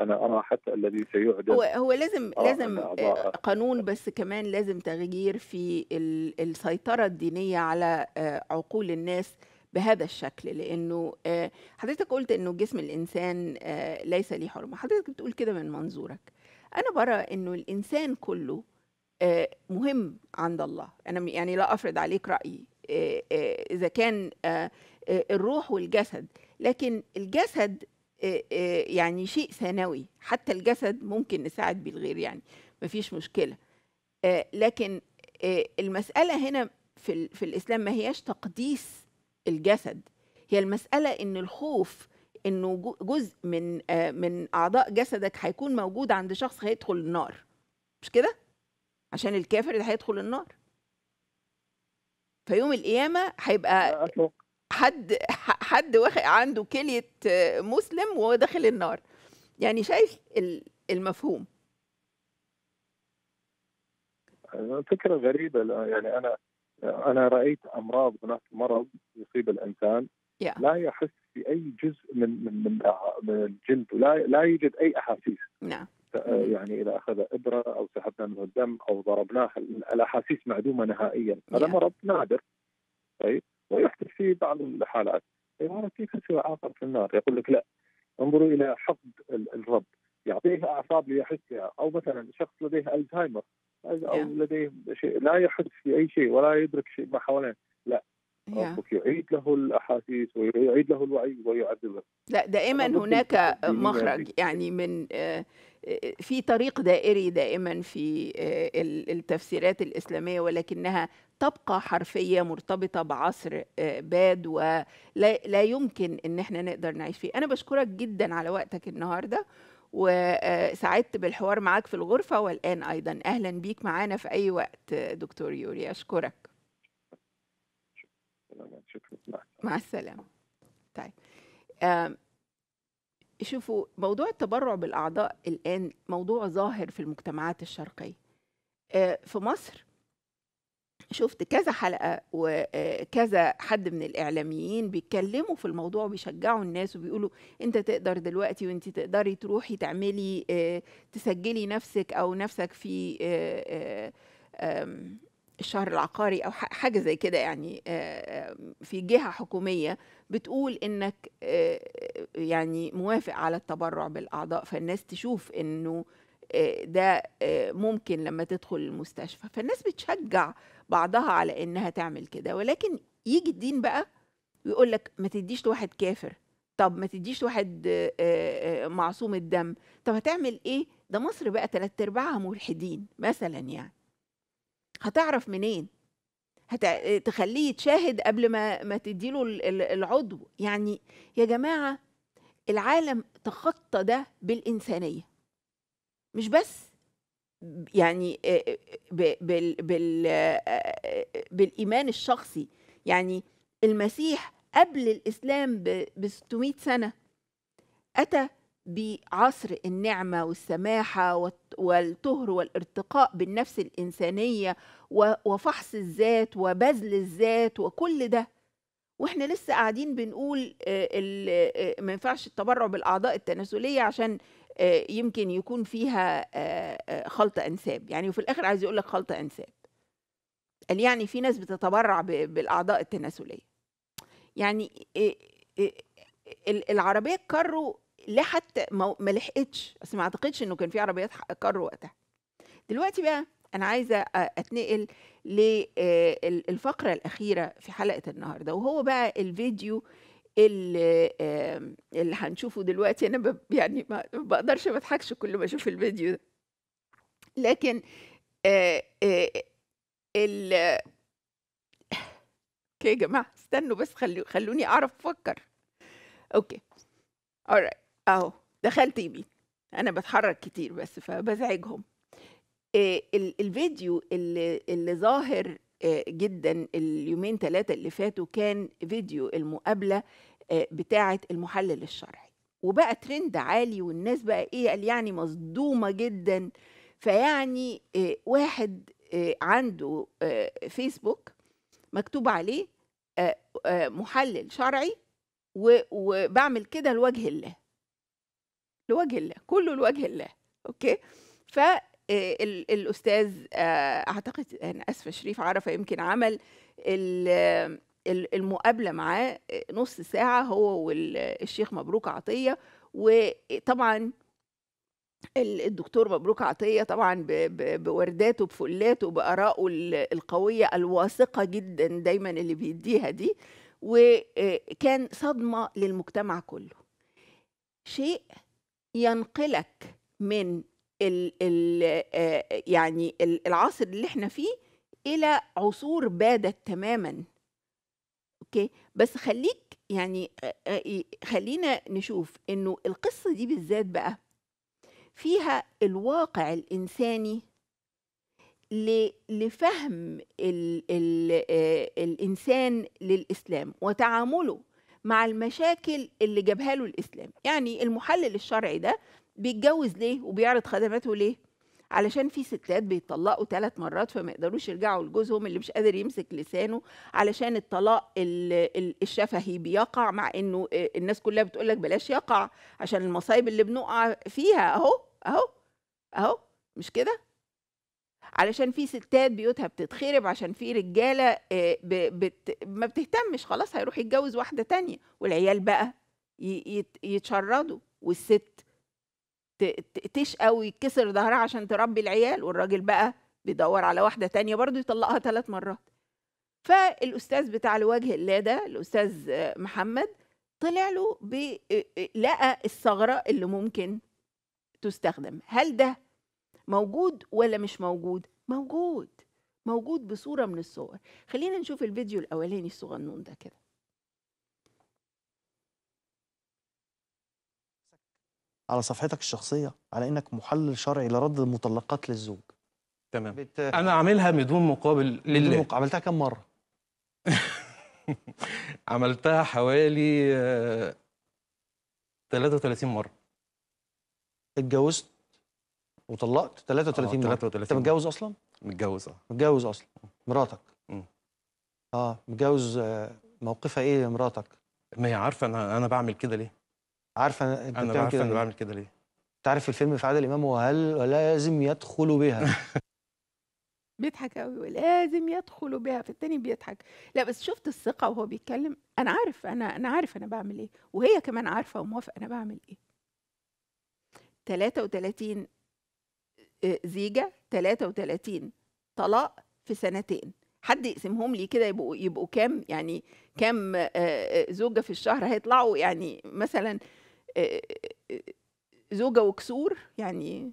انا ارى حتى الذي سيعدم هو هو لازم آه، لازم آه، قانون بس كمان لازم تغيير في السيطره الدينيه على آه، عقول الناس بهذا الشكل لانه حضرتك قلت انه جسم الانسان ليس لي حرمه حضرتك بتقول كده من منظورك انا برى انه الانسان كله آه، مهم عند الله انا يعني لا افرض عليك رايي آه، آه، اذا كان الروح والجسد لكن الجسد يعني شيء ثانوي حتى الجسد ممكن نساعد به الغير يعني مفيش مشكله لكن المساله هنا في, في الاسلام ما هياش تقديس الجسد هي المساله ان الخوف انه جزء من من اعضاء جسدك هيكون موجود عند شخص هيدخل النار مش كده عشان الكافر ده هيدخل النار فيوم القيامة هيبقى حد حد واخد عنده كلية مسلم وهو داخل النار يعني شايف المفهوم فكرة غريبة يعني أنا أنا رأيت أمراض هناك مرض يصيب الإنسان yeah. لا يحس بأي جزء من من من الجلد ولا لا يوجد أي أحاسيس نعم يعني اذا اخذ ابره او سحبنا منه الدم او ضربناه الاحاسيس معدومه نهائيا هذا نعم. مرض نادر طيب ويحدث في بعض الحالات هذا طيب، كيف اخر في النار؟ يقول لك لا انظروا الى حقد الرب يعطيه اعصاب ليحسها او مثلا شخص لديه الزهايمر او لديه شيء لا يحس باي شيء ولا يدرك شيء ما حواليه لا ربك يعيد له الاحاسيس ويعيد له الوعي ويعذبه لا دائما هناك مخرج يعني من آه، في طريق دائري دائما في آه، التفسيرات الاسلاميه ولكنها تبقى حرفيه مرتبطه بعصر آه، باد ولا يمكن ان احنا نقدر نعيش فيه انا بشكرك جدا على وقتك النهارده وسعدت آه، بالحوار معاك في الغرفه والان ايضا اهلا بيك معنا في اي وقت دكتور يوري اشكرك شكرا مع السلامه طيب شوفوا موضوع التبرع بالأعضاء الآن موضوع ظاهر في المجتمعات الشرقية آه، في مصر شفت كذا حلقة وكذا حد من الإعلاميين بيتكلموا في الموضوع وبيشجعوا الناس وبيقولوا أنت تقدر دلوقتي وأنت تقدري تروحي تعملي آه، تسجلي نفسك أو نفسك في آه، الشهر العقاري او حاجه زي كده يعني في جهه حكوميه بتقول انك يعني موافق على التبرع بالاعضاء فالناس تشوف انه ده ممكن لما تدخل المستشفى فالناس بتشجع بعضها على انها تعمل كده ولكن يجي الدين بقى ويقول لك ما تديش لواحد كافر طب ما تديش لواحد معصوم الدم طب هتعمل ايه ده مصر بقى ثلاث ارباعها ملحدين مثلا يعني هتعرف منين هت... تخليه يتشاهد قبل ما ما تديله العضو يعني يا جماعه العالم تخطى ده بالانسانيه مش بس يعني بال... بال... بالايمان الشخصي يعني المسيح قبل الاسلام ب 600 سنه اتى بعصر النعمة والسماحة والطهر والارتقاء بالنفس الإنسانية وفحص الذات وبذل الذات وكل ده واحنا لسه قاعدين بنقول آه، آه، ما ينفعش التبرع بالأعضاء التناسلية عشان آه، يمكن يكون فيها خلطة أنساب يعني وفي الآخر عايز يقول لك خلطة أنساب قال يعني في ناس بتتبرع بالأعضاء التناسلية يعني العربية كروا ليه حتى ما لحقتش اصل ما اعتقدش انه كان في عربيات كار وقتها دلوقتي بقى انا عايزه اتنقل للفقره آه، الاخيره في حلقه النهارده وهو بقى الفيديو اللي اللي هنشوفه دلوقتي انا يعني ما بقدرش ما اضحكش كل ما اشوف الفيديو ده لكن آه، آه، ال اوكي يا جماعه استنوا بس خلوني اعرف افكر اوكي اورايت اهو دخلت يمين انا بتحرك كتير بس فبزعجهم آه، الفيديو اللي, اللي ظاهر آه، جدا اليومين ثلاثة اللي فاتوا كان فيديو المقابلة آه، بتاعة المحلل الشرعي وبقى ترند عالي والناس بقى ايه قال يعني مصدومة جدا فيعني واحد عنده فيسبوك مكتوب عليه محلل شرعي وبعمل كده لوجه الله لوجه الله كله لوجه الله اوكي ف آه، الاستاذ آه، اعتقد انا اسفه شريف عرفه يمكن عمل المقابله معاه آه، نص ساعه هو والشيخ مبروك عطيه وطبعا الدكتور مبروك عطيه طبعا بورداته بفلاته بارائه القويه الواثقه جدا دايما اللي بيديها دي وكان صدمه للمجتمع كله شيء ينقلك من ال ال آه، يعني العصر اللي احنا فيه الى عصور بادت تماما اوكي بس خليك يعني آه، آه، خلينا نشوف انه القصه دي بالذات بقى فيها الواقع الانساني لفهم ال ال الانسان للاسلام وتعامله مع المشاكل اللي جابها له الاسلام يعني المحلل الشرعي ده بيتجوز ليه وبيعرض خدماته ليه علشان في ستات بيطلقوا ثلاث مرات فما يقدروش يرجعوا لجوزهم اللي مش قادر يمسك لسانه علشان الطلاق الشفهي بيقع مع انه آه، الناس كلها بتقول لك بلاش يقع عشان المصايب اللي بنقع فيها اهو اهو اهو مش كده علشان في ستات بيوتها بتتخرب عشان في رجاله آه، بت... ما بتهتمش خلاص هيروح يتجوز واحده تانية والعيال بقى يتشردوا والست تشقى ويتكسر ظهرها عشان تربي العيال والراجل بقى بيدور على واحده تانية برضه يطلقها ثلاث مرات فالاستاذ بتاع لوجه الله ده الاستاذ آه، محمد طلع له آه، لقى الثغره اللي ممكن تستخدم هل ده موجود ولا مش موجود موجود موجود بصوره من الصور خلينا نشوف الفيديو الاولاني الصغنون ده كده على صفحتك الشخصيه على انك محلل شرعي لرد المطلقات للزوج تمام بت... انا عاملها بدون مقابل لله مق... عملتها كم مره عملتها حوالي 33 آه، مره اتجوزت وطلقت 33 آه، مرة 33 انت متجوز اصلا متجوز اه متجوز اصلا مراتك م. اه متجوز آه، موقفها ايه مراتك ما هي عارفه انا انا بعمل كده ليه عارفه انت انا بعرف انا بعمل كده ليه انت عارف الفيلم في عادل امام وهل لازم يدخلوا بها بيضحك قوي ولازم يدخلوا بها في التاني بيضحك لا بس شفت الثقه وهو بيتكلم انا عارف انا انا عارف انا بعمل ايه وهي كمان عارفه وموافقه انا بعمل ايه 33 زيجة 33 طلاق في سنتين حد يقسمهم لي كده يبقوا يبقوا كام يعني كام آه، آه، زوجة في الشهر هيطلعوا يعني مثلا آه، زوجة وكسور يعني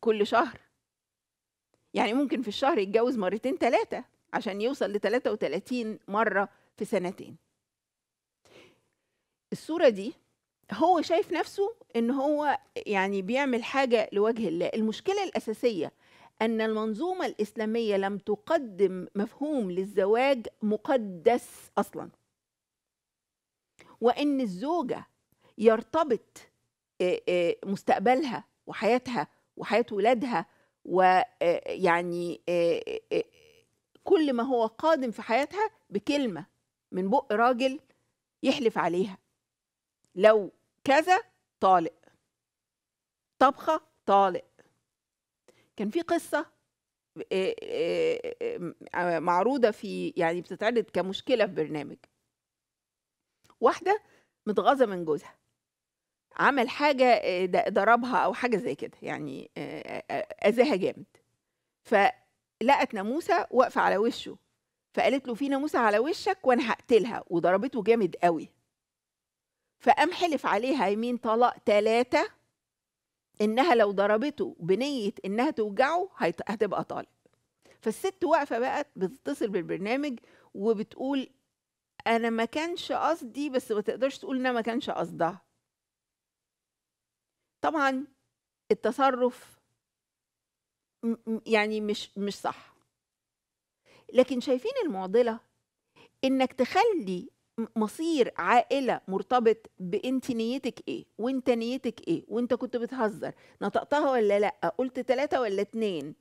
كل شهر يعني ممكن في الشهر يتجوز مرتين ثلاثة عشان يوصل ل 33 مرة في سنتين الصورة دي هو شايف نفسه ان هو يعني بيعمل حاجه لوجه الله المشكله الاساسيه ان المنظومه الاسلاميه لم تقدم مفهوم للزواج مقدس اصلا وان الزوجه يرتبط مستقبلها وحياتها وحياه ولادها ويعني كل ما هو قادم في حياتها بكلمه من بق راجل يحلف عليها لو كذا طالق طبخة طالق كان في قصة آه، آه، آه، معروضة في يعني بتتعرض كمشكلة في برنامج واحدة متغاظة من جوزها عمل حاجة ضربها أو حاجة زي كده يعني أذاها جامد فلقت ناموسة واقفة على وشه فقالت له في ناموسة على وشك وأنا هقتلها وضربته جامد قوي فقام حلف عليها يمين طلاق ثلاثة إنها لو ضربته بنية إنها توجعه هتبقى طالق فالست واقفة بقى بتتصل بالبرنامج وبتقول أنا ما كانش قصدي بس ما تقدرش تقول إنها ما كانش قصدها طبعا التصرف يعني مش مش صح لكن شايفين المعضلة إنك تخلي مصير عائلة مرتبط بانت نيتك ايه وانت نيتك ايه وانت كنت بتهزر نطقتها ولا لا قلت ثلاثة ولا اتنين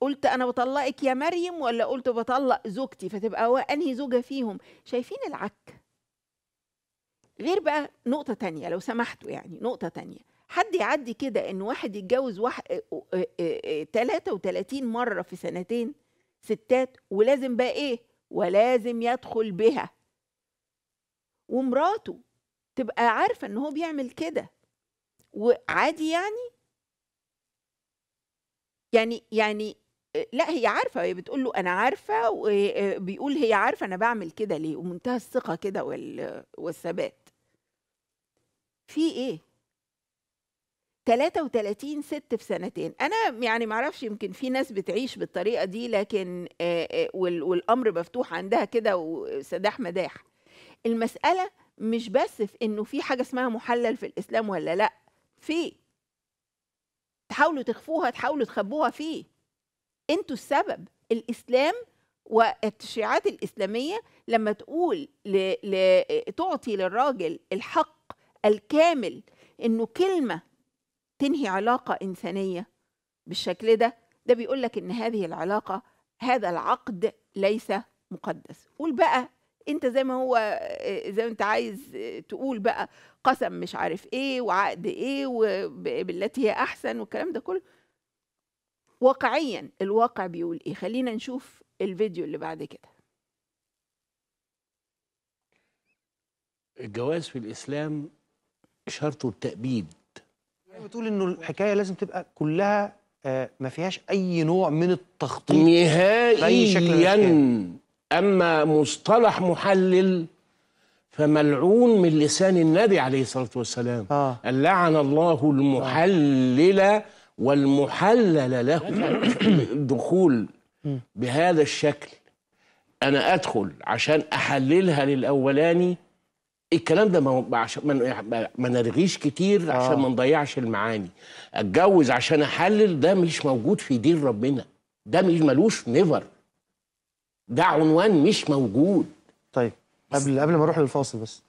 قلت انا بطلقك يا مريم ولا قلت بطلق زوجتي فتبقى هو انهي زوجة فيهم شايفين العك غير بقى نقطة تانية لو سمحتوا يعني نقطة تانية حد يعدي كده ان واحد يتجوز واحد 33 آه، آه، آه، مرة في سنتين ستات ولازم بقى ايه ولازم يدخل بها ومراته تبقى عارفة إن هو بيعمل كده وعادي يعني يعني يعني لا هي عارفة هي بتقول له أنا عارفة وبيقول آه، هي عارفة أنا بعمل كده ليه ومنتهى الثقة كده والثبات في إيه؟ 33 ست في سنتين انا يعني معرفش يمكن في ناس بتعيش بالطريقه دي لكن آه، آه، والامر مفتوح عندها كده وسداح مداح المسألة مش بس في إنه في حاجة اسمها محلل في الإسلام ولا لأ في تحاولوا تخفوها تحاولوا تخبوها فيه انتوا السبب الإسلام والتشريعات الإسلامية لما تقول ل... ل... تعطي للراجل الحق الكامل إنه كلمة تنهي علاقة إنسانية بالشكل ده ده بيقول لك إن هذه العلاقة هذا العقد ليس مقدس قول بقى انت زي ما هو آه، زي ما انت عايز آه، تقول بقى قسم مش عارف ايه وعقد ايه وبالتي هي احسن والكلام ده كله واقعيا الواقع بيقول ايه خلينا نشوف الفيديو اللي بعد كده الجواز في الاسلام شرطه التأبيد يعني بتقول انه الحكايه لازم تبقى كلها آه، ما فيهاش اي نوع من التخطيط نهائيا أما مصطلح محلل فملعون من لسان النبي عليه الصلاة والسلام آه. لعن الله المحلل والمحلل له دخول بهذا الشكل أنا أدخل عشان أحللها للأولاني الكلام ده ما ما نرغيش كتير آه. عشان آه. ما نضيعش المعاني اتجوز عشان احلل ده مش موجود في دين ربنا ده مش ملوش نيفر ده عنوان مش موجود طيب قبل قبل ما اروح للفاصل بس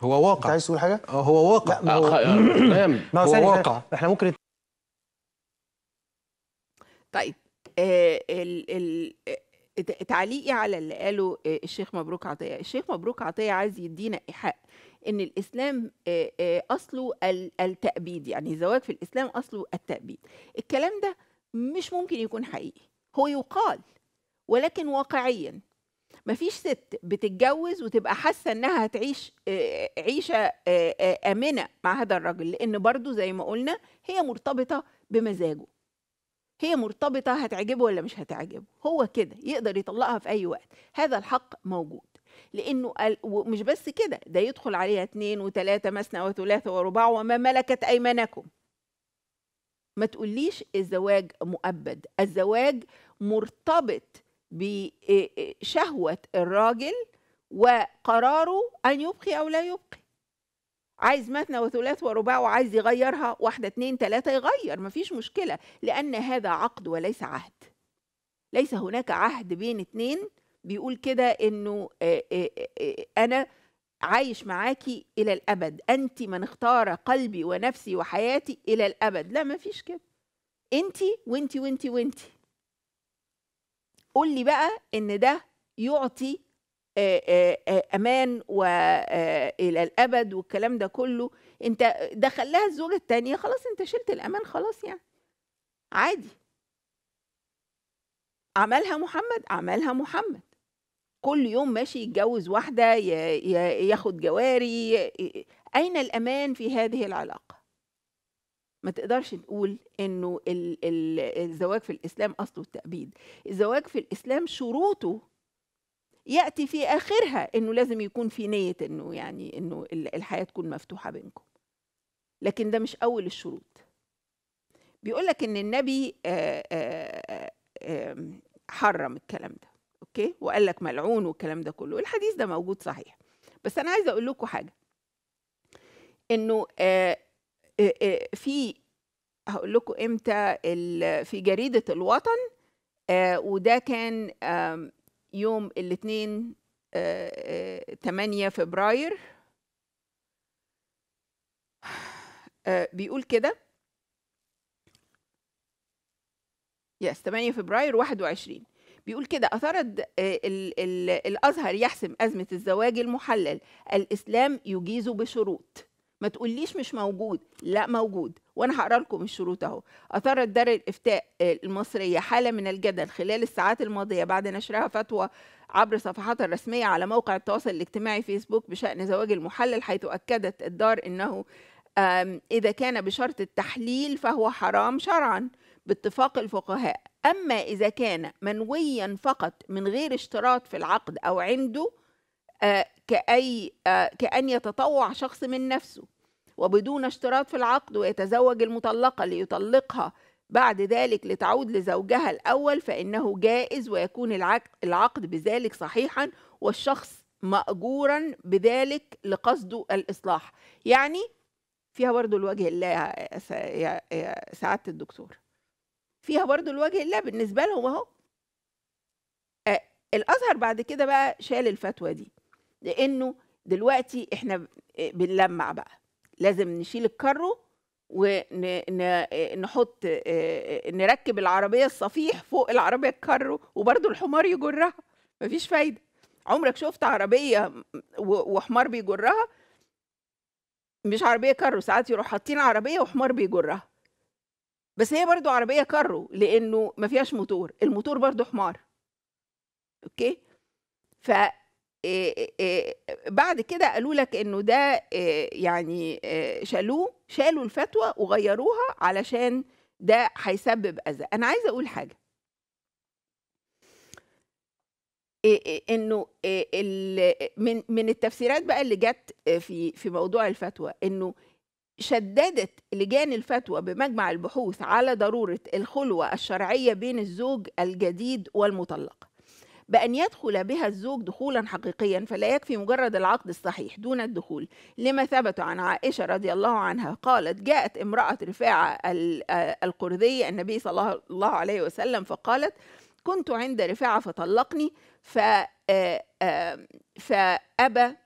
هو واقع انت عايز تقول حاجه؟ اه هو واقع لا ما هو, آه، آه، ما هو, هو واقع احنا ممكن طيب آه، ال ال تعليقي على اللي قاله الشيخ مبروك عطيه الشيخ مبروك عطيه عايز يدينا ايحاء ان الاسلام اصله التأبيد يعني الزواج في الاسلام اصله التأبيد الكلام ده مش ممكن يكون حقيقي هو يقال ولكن واقعيا مفيش ست بتتجوز وتبقى حاسه انها هتعيش آه، عيشه آه، آه، امنه مع هذا الراجل لان برضو زي ما قلنا هي مرتبطه بمزاجه هي مرتبطه هتعجبه ولا مش هتعجبه هو كده يقدر يطلقها في اي وقت هذا الحق موجود لانه ومش بس كده ده يدخل عليها اثنين وثلاثه مثنى وثلاثه ورباع وما ملكت ايمانكم ما تقوليش الزواج مؤبد الزواج مرتبط بشهوة الراجل وقراره أن يبقي أو لا يبقي عايز مثنى وثلاث ورباع وعايز يغيرها واحدة اتنين تلاتة يغير مفيش مشكلة لأن هذا عقد وليس عهد ليس هناك عهد بين اتنين بيقول كده انه آه، آه، آه، انا عايش معاكي الى الابد انت من اختار قلبي ونفسي وحياتي الى الابد لا مفيش كده انت وانت وانت وانت قول لي بقى ان ده يعطي امان والى الابد والكلام ده كله انت دخلها الزوجه الثانيه خلاص انت شلت الامان خلاص يعني عادي عملها محمد عملها محمد كل يوم ماشي يتجوز واحده ياخد جواري اين الامان في هذه العلاقه ما تقدرش نقول انه الزواج في الاسلام اصله التأبيد الزواج في الاسلام شروطه ياتي في اخرها انه لازم يكون في نيه انه يعني انه الحياه تكون مفتوحه بينكم لكن ده مش اول الشروط بيقول لك ان النبي حرم الكلام ده اوكي وقال لك ملعون والكلام ده كله الحديث ده موجود صحيح بس انا عايزه اقول لكم حاجه انه آه، آه، في هقول لكم امتى في جريده الوطن آه، وده كان يوم الاثنين 8 فبراير بيقول كده يس 8 فبراير 21 بيقول كده أثارت الأزهر يحسم أزمة الزواج المحلل الإسلام يجيز بشروط ما تقوليش مش موجود لا موجود وانا هقرا لكم الشروط اهو اثارت دار الافتاء المصريه حاله من الجدل خلال الساعات الماضيه بعد نشرها فتوى عبر صفحاتها الرسميه على موقع التواصل الاجتماعي فيسبوك بشان زواج المحلل حيث اكدت الدار انه اذا كان بشرط التحليل فهو حرام شرعا باتفاق الفقهاء اما اذا كان منويا فقط من غير اشتراط في العقد او عنده آه، كأي آه، كأن يتطوع شخص من نفسه وبدون اشتراط في العقد ويتزوج المطلقة ليطلقها بعد ذلك لتعود لزوجها الأول فإنه جائز ويكون العقد بذلك صحيحا والشخص مأجورا بذلك لقصده الإصلاح يعني فيها برضو الوجه الله يا سعادة الدكتور فيها برضو الوجه الله بالنسبة لهم أهو آه، الأزهر بعد كده بقى شال الفتوى دي لأنه دلوقتي إحنا بنلمع بقى لازم نشيل الكرو ونحط نركب العربية الصفيح فوق العربية الكرو وبرضو الحمار يجرها مفيش فايدة عمرك شفت عربية وحمار بيجرها مش عربية كرو ساعات يروح حاطين عربية وحمار بيجرها بس هي برضو عربية كرو لأنه ما فيهاش موتور الموتور برضو حمار أوكي بعد كده قالوا لك انه ده يعني شالوه شالوا الفتوى وغيروها علشان ده هيسبب اذى انا عايزه اقول حاجه انه من من التفسيرات بقى اللي جت في في موضوع الفتوى انه شددت لجان الفتوى بمجمع البحوث على ضروره الخلوه الشرعيه بين الزوج الجديد والمطلقه بأن يدخل بها الزوج دخولا حقيقيا فلا يكفي مجرد العقد الصحيح دون الدخول لما ثبت عن عائشة رضي الله عنها قالت جاءت امرأة رفاعة آه، القرذية النبي صلى الله عليه وسلم فقالت كنت عند رفاعة فطلقني ف آه، آه، فأبى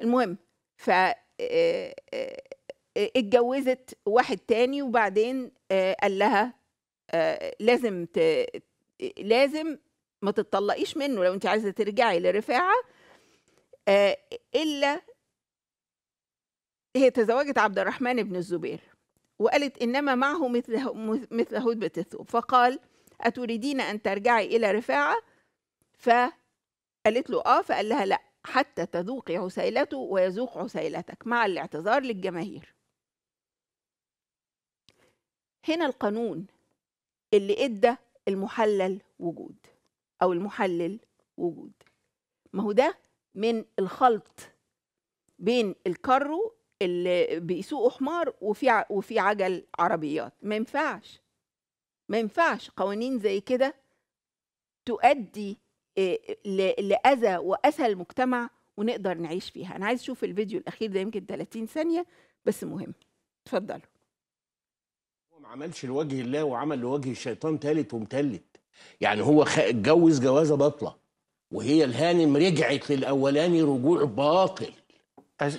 المهم ف اتجوزت واحد تاني وبعدين قال لها لازم لازم ما تتطلقيش منه لو انت عايزه ترجعي لرفاعه آه، الا هي تزوجت عبد الرحمن بن الزبير وقالت انما معه مثل مثل هدبه الثوب فقال اتريدين ان ترجعي الى رفاعه فقالت له اه فقال لها لا حتى تذوقي عسيلته ويذوق عسيلتك مع الاعتذار للجماهير هنا القانون اللي ادى المحلل وجود أو المحلل وجود ما هو ده من الخلط بين الكرو اللي بيسوقوا حمار وفي وفي عجل عربيات ما ينفعش ما ينفعش قوانين زي كده تؤدي آه، لأذى وأذى المجتمع ونقدر نعيش فيها أنا عايز أشوف الفيديو الأخير ده يمكن 30 ثانية بس مهم اتفضلوا ما عملش لوجه الله وعمل لوجه الشيطان تالت ومتلت يعني هو اتجوز جوازه باطله وهي الهانم رجعت للاولاني رجوع باطل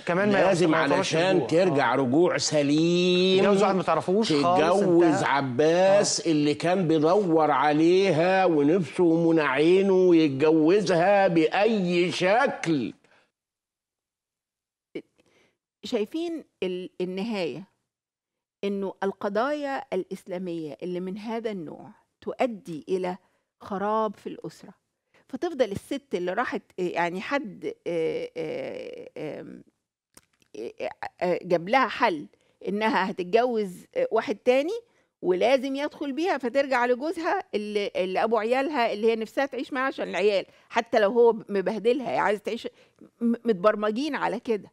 كمان ما لازم علشان ترجع آه. رجوع سليم تتجوز واحد ما تعرفوش خالص تتجوز آه. عباس آه. اللي كان بيدور عليها ونفسه ومن عينه يتجوزها باي شكل شايفين النهايه انه القضايا الاسلاميه اللي من هذا النوع تؤدي الى خراب في الاسره فتفضل الست اللي راحت يعني حد آه، آه، آه، جاب لها حل انها هتتجوز واحد تاني ولازم يدخل بيها فترجع لجوزها اللي, اللي ابو عيالها اللي هي نفسها تعيش معاه عشان العيال حتى لو هو مبهدلها عايز تعيش متبرمجين على كده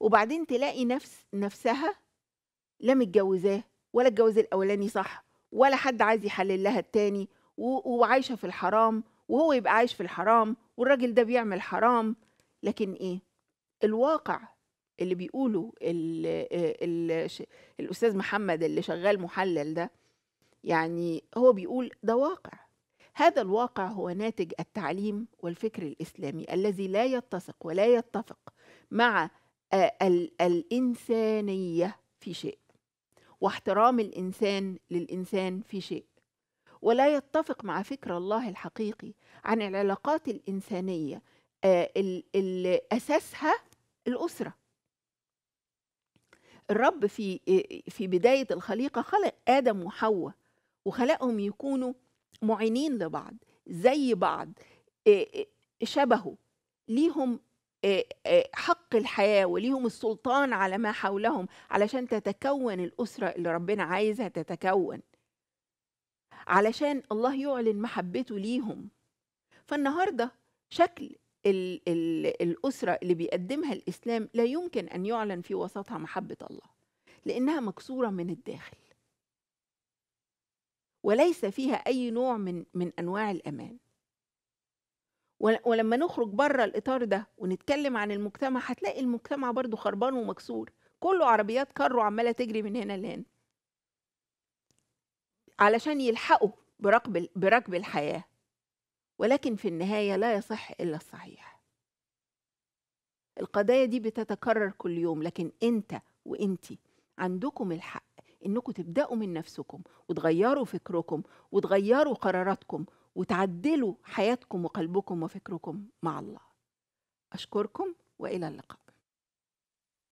وبعدين تلاقي نفس نفسها لا متجوزاه ولا الجواز الاولاني صح ولا حد عايز يحلل لها التاني وعايشه في الحرام وهو يبقى عايش في الحرام والراجل ده بيعمل حرام لكن ايه الواقع اللي بيقوله ال ال الـ الاستاذ محمد اللي شغال محلل ده يعني هو بيقول ده واقع هذا الواقع هو ناتج التعليم والفكر الاسلامي الذي لا يتسق ولا يتفق مع آه، الإنسانية في شيء واحترام الإنسان للإنسان في شيء ولا يتفق مع فكر الله الحقيقي عن العلاقات الإنسانية آه، أساسها الأسرة الرب في في بداية الخليقة خلق آدم وحواء وخلقهم يكونوا معينين لبعض زي بعض آه، شبهوا ليهم حق الحياة وليهم السلطان على ما حولهم علشان تتكون الأسرة اللي ربنا عايزها تتكون علشان الله يعلن محبته ليهم فالنهاردة شكل الـ الـ الأسرة اللي بيقدمها الإسلام لا يمكن أن يعلن في وسطها محبة الله لأنها مكسورة من الداخل وليس فيها أي نوع من من أنواع الأمان ولما نخرج بره الاطار ده ونتكلم عن المجتمع هتلاقي المجتمع برضو خربان ومكسور كله عربيات كارو عماله تجري من هنا لهنا علشان يلحقوا بركب بركب الحياه ولكن في النهايه لا يصح الا الصحيح القضايا دي بتتكرر كل يوم لكن انت وانتي عندكم الحق انكم تبداوا من نفسكم وتغيروا فكركم وتغيروا قراراتكم وتعدلوا حياتكم وقلبكم وفكركم مع الله أشكركم وإلى اللقاء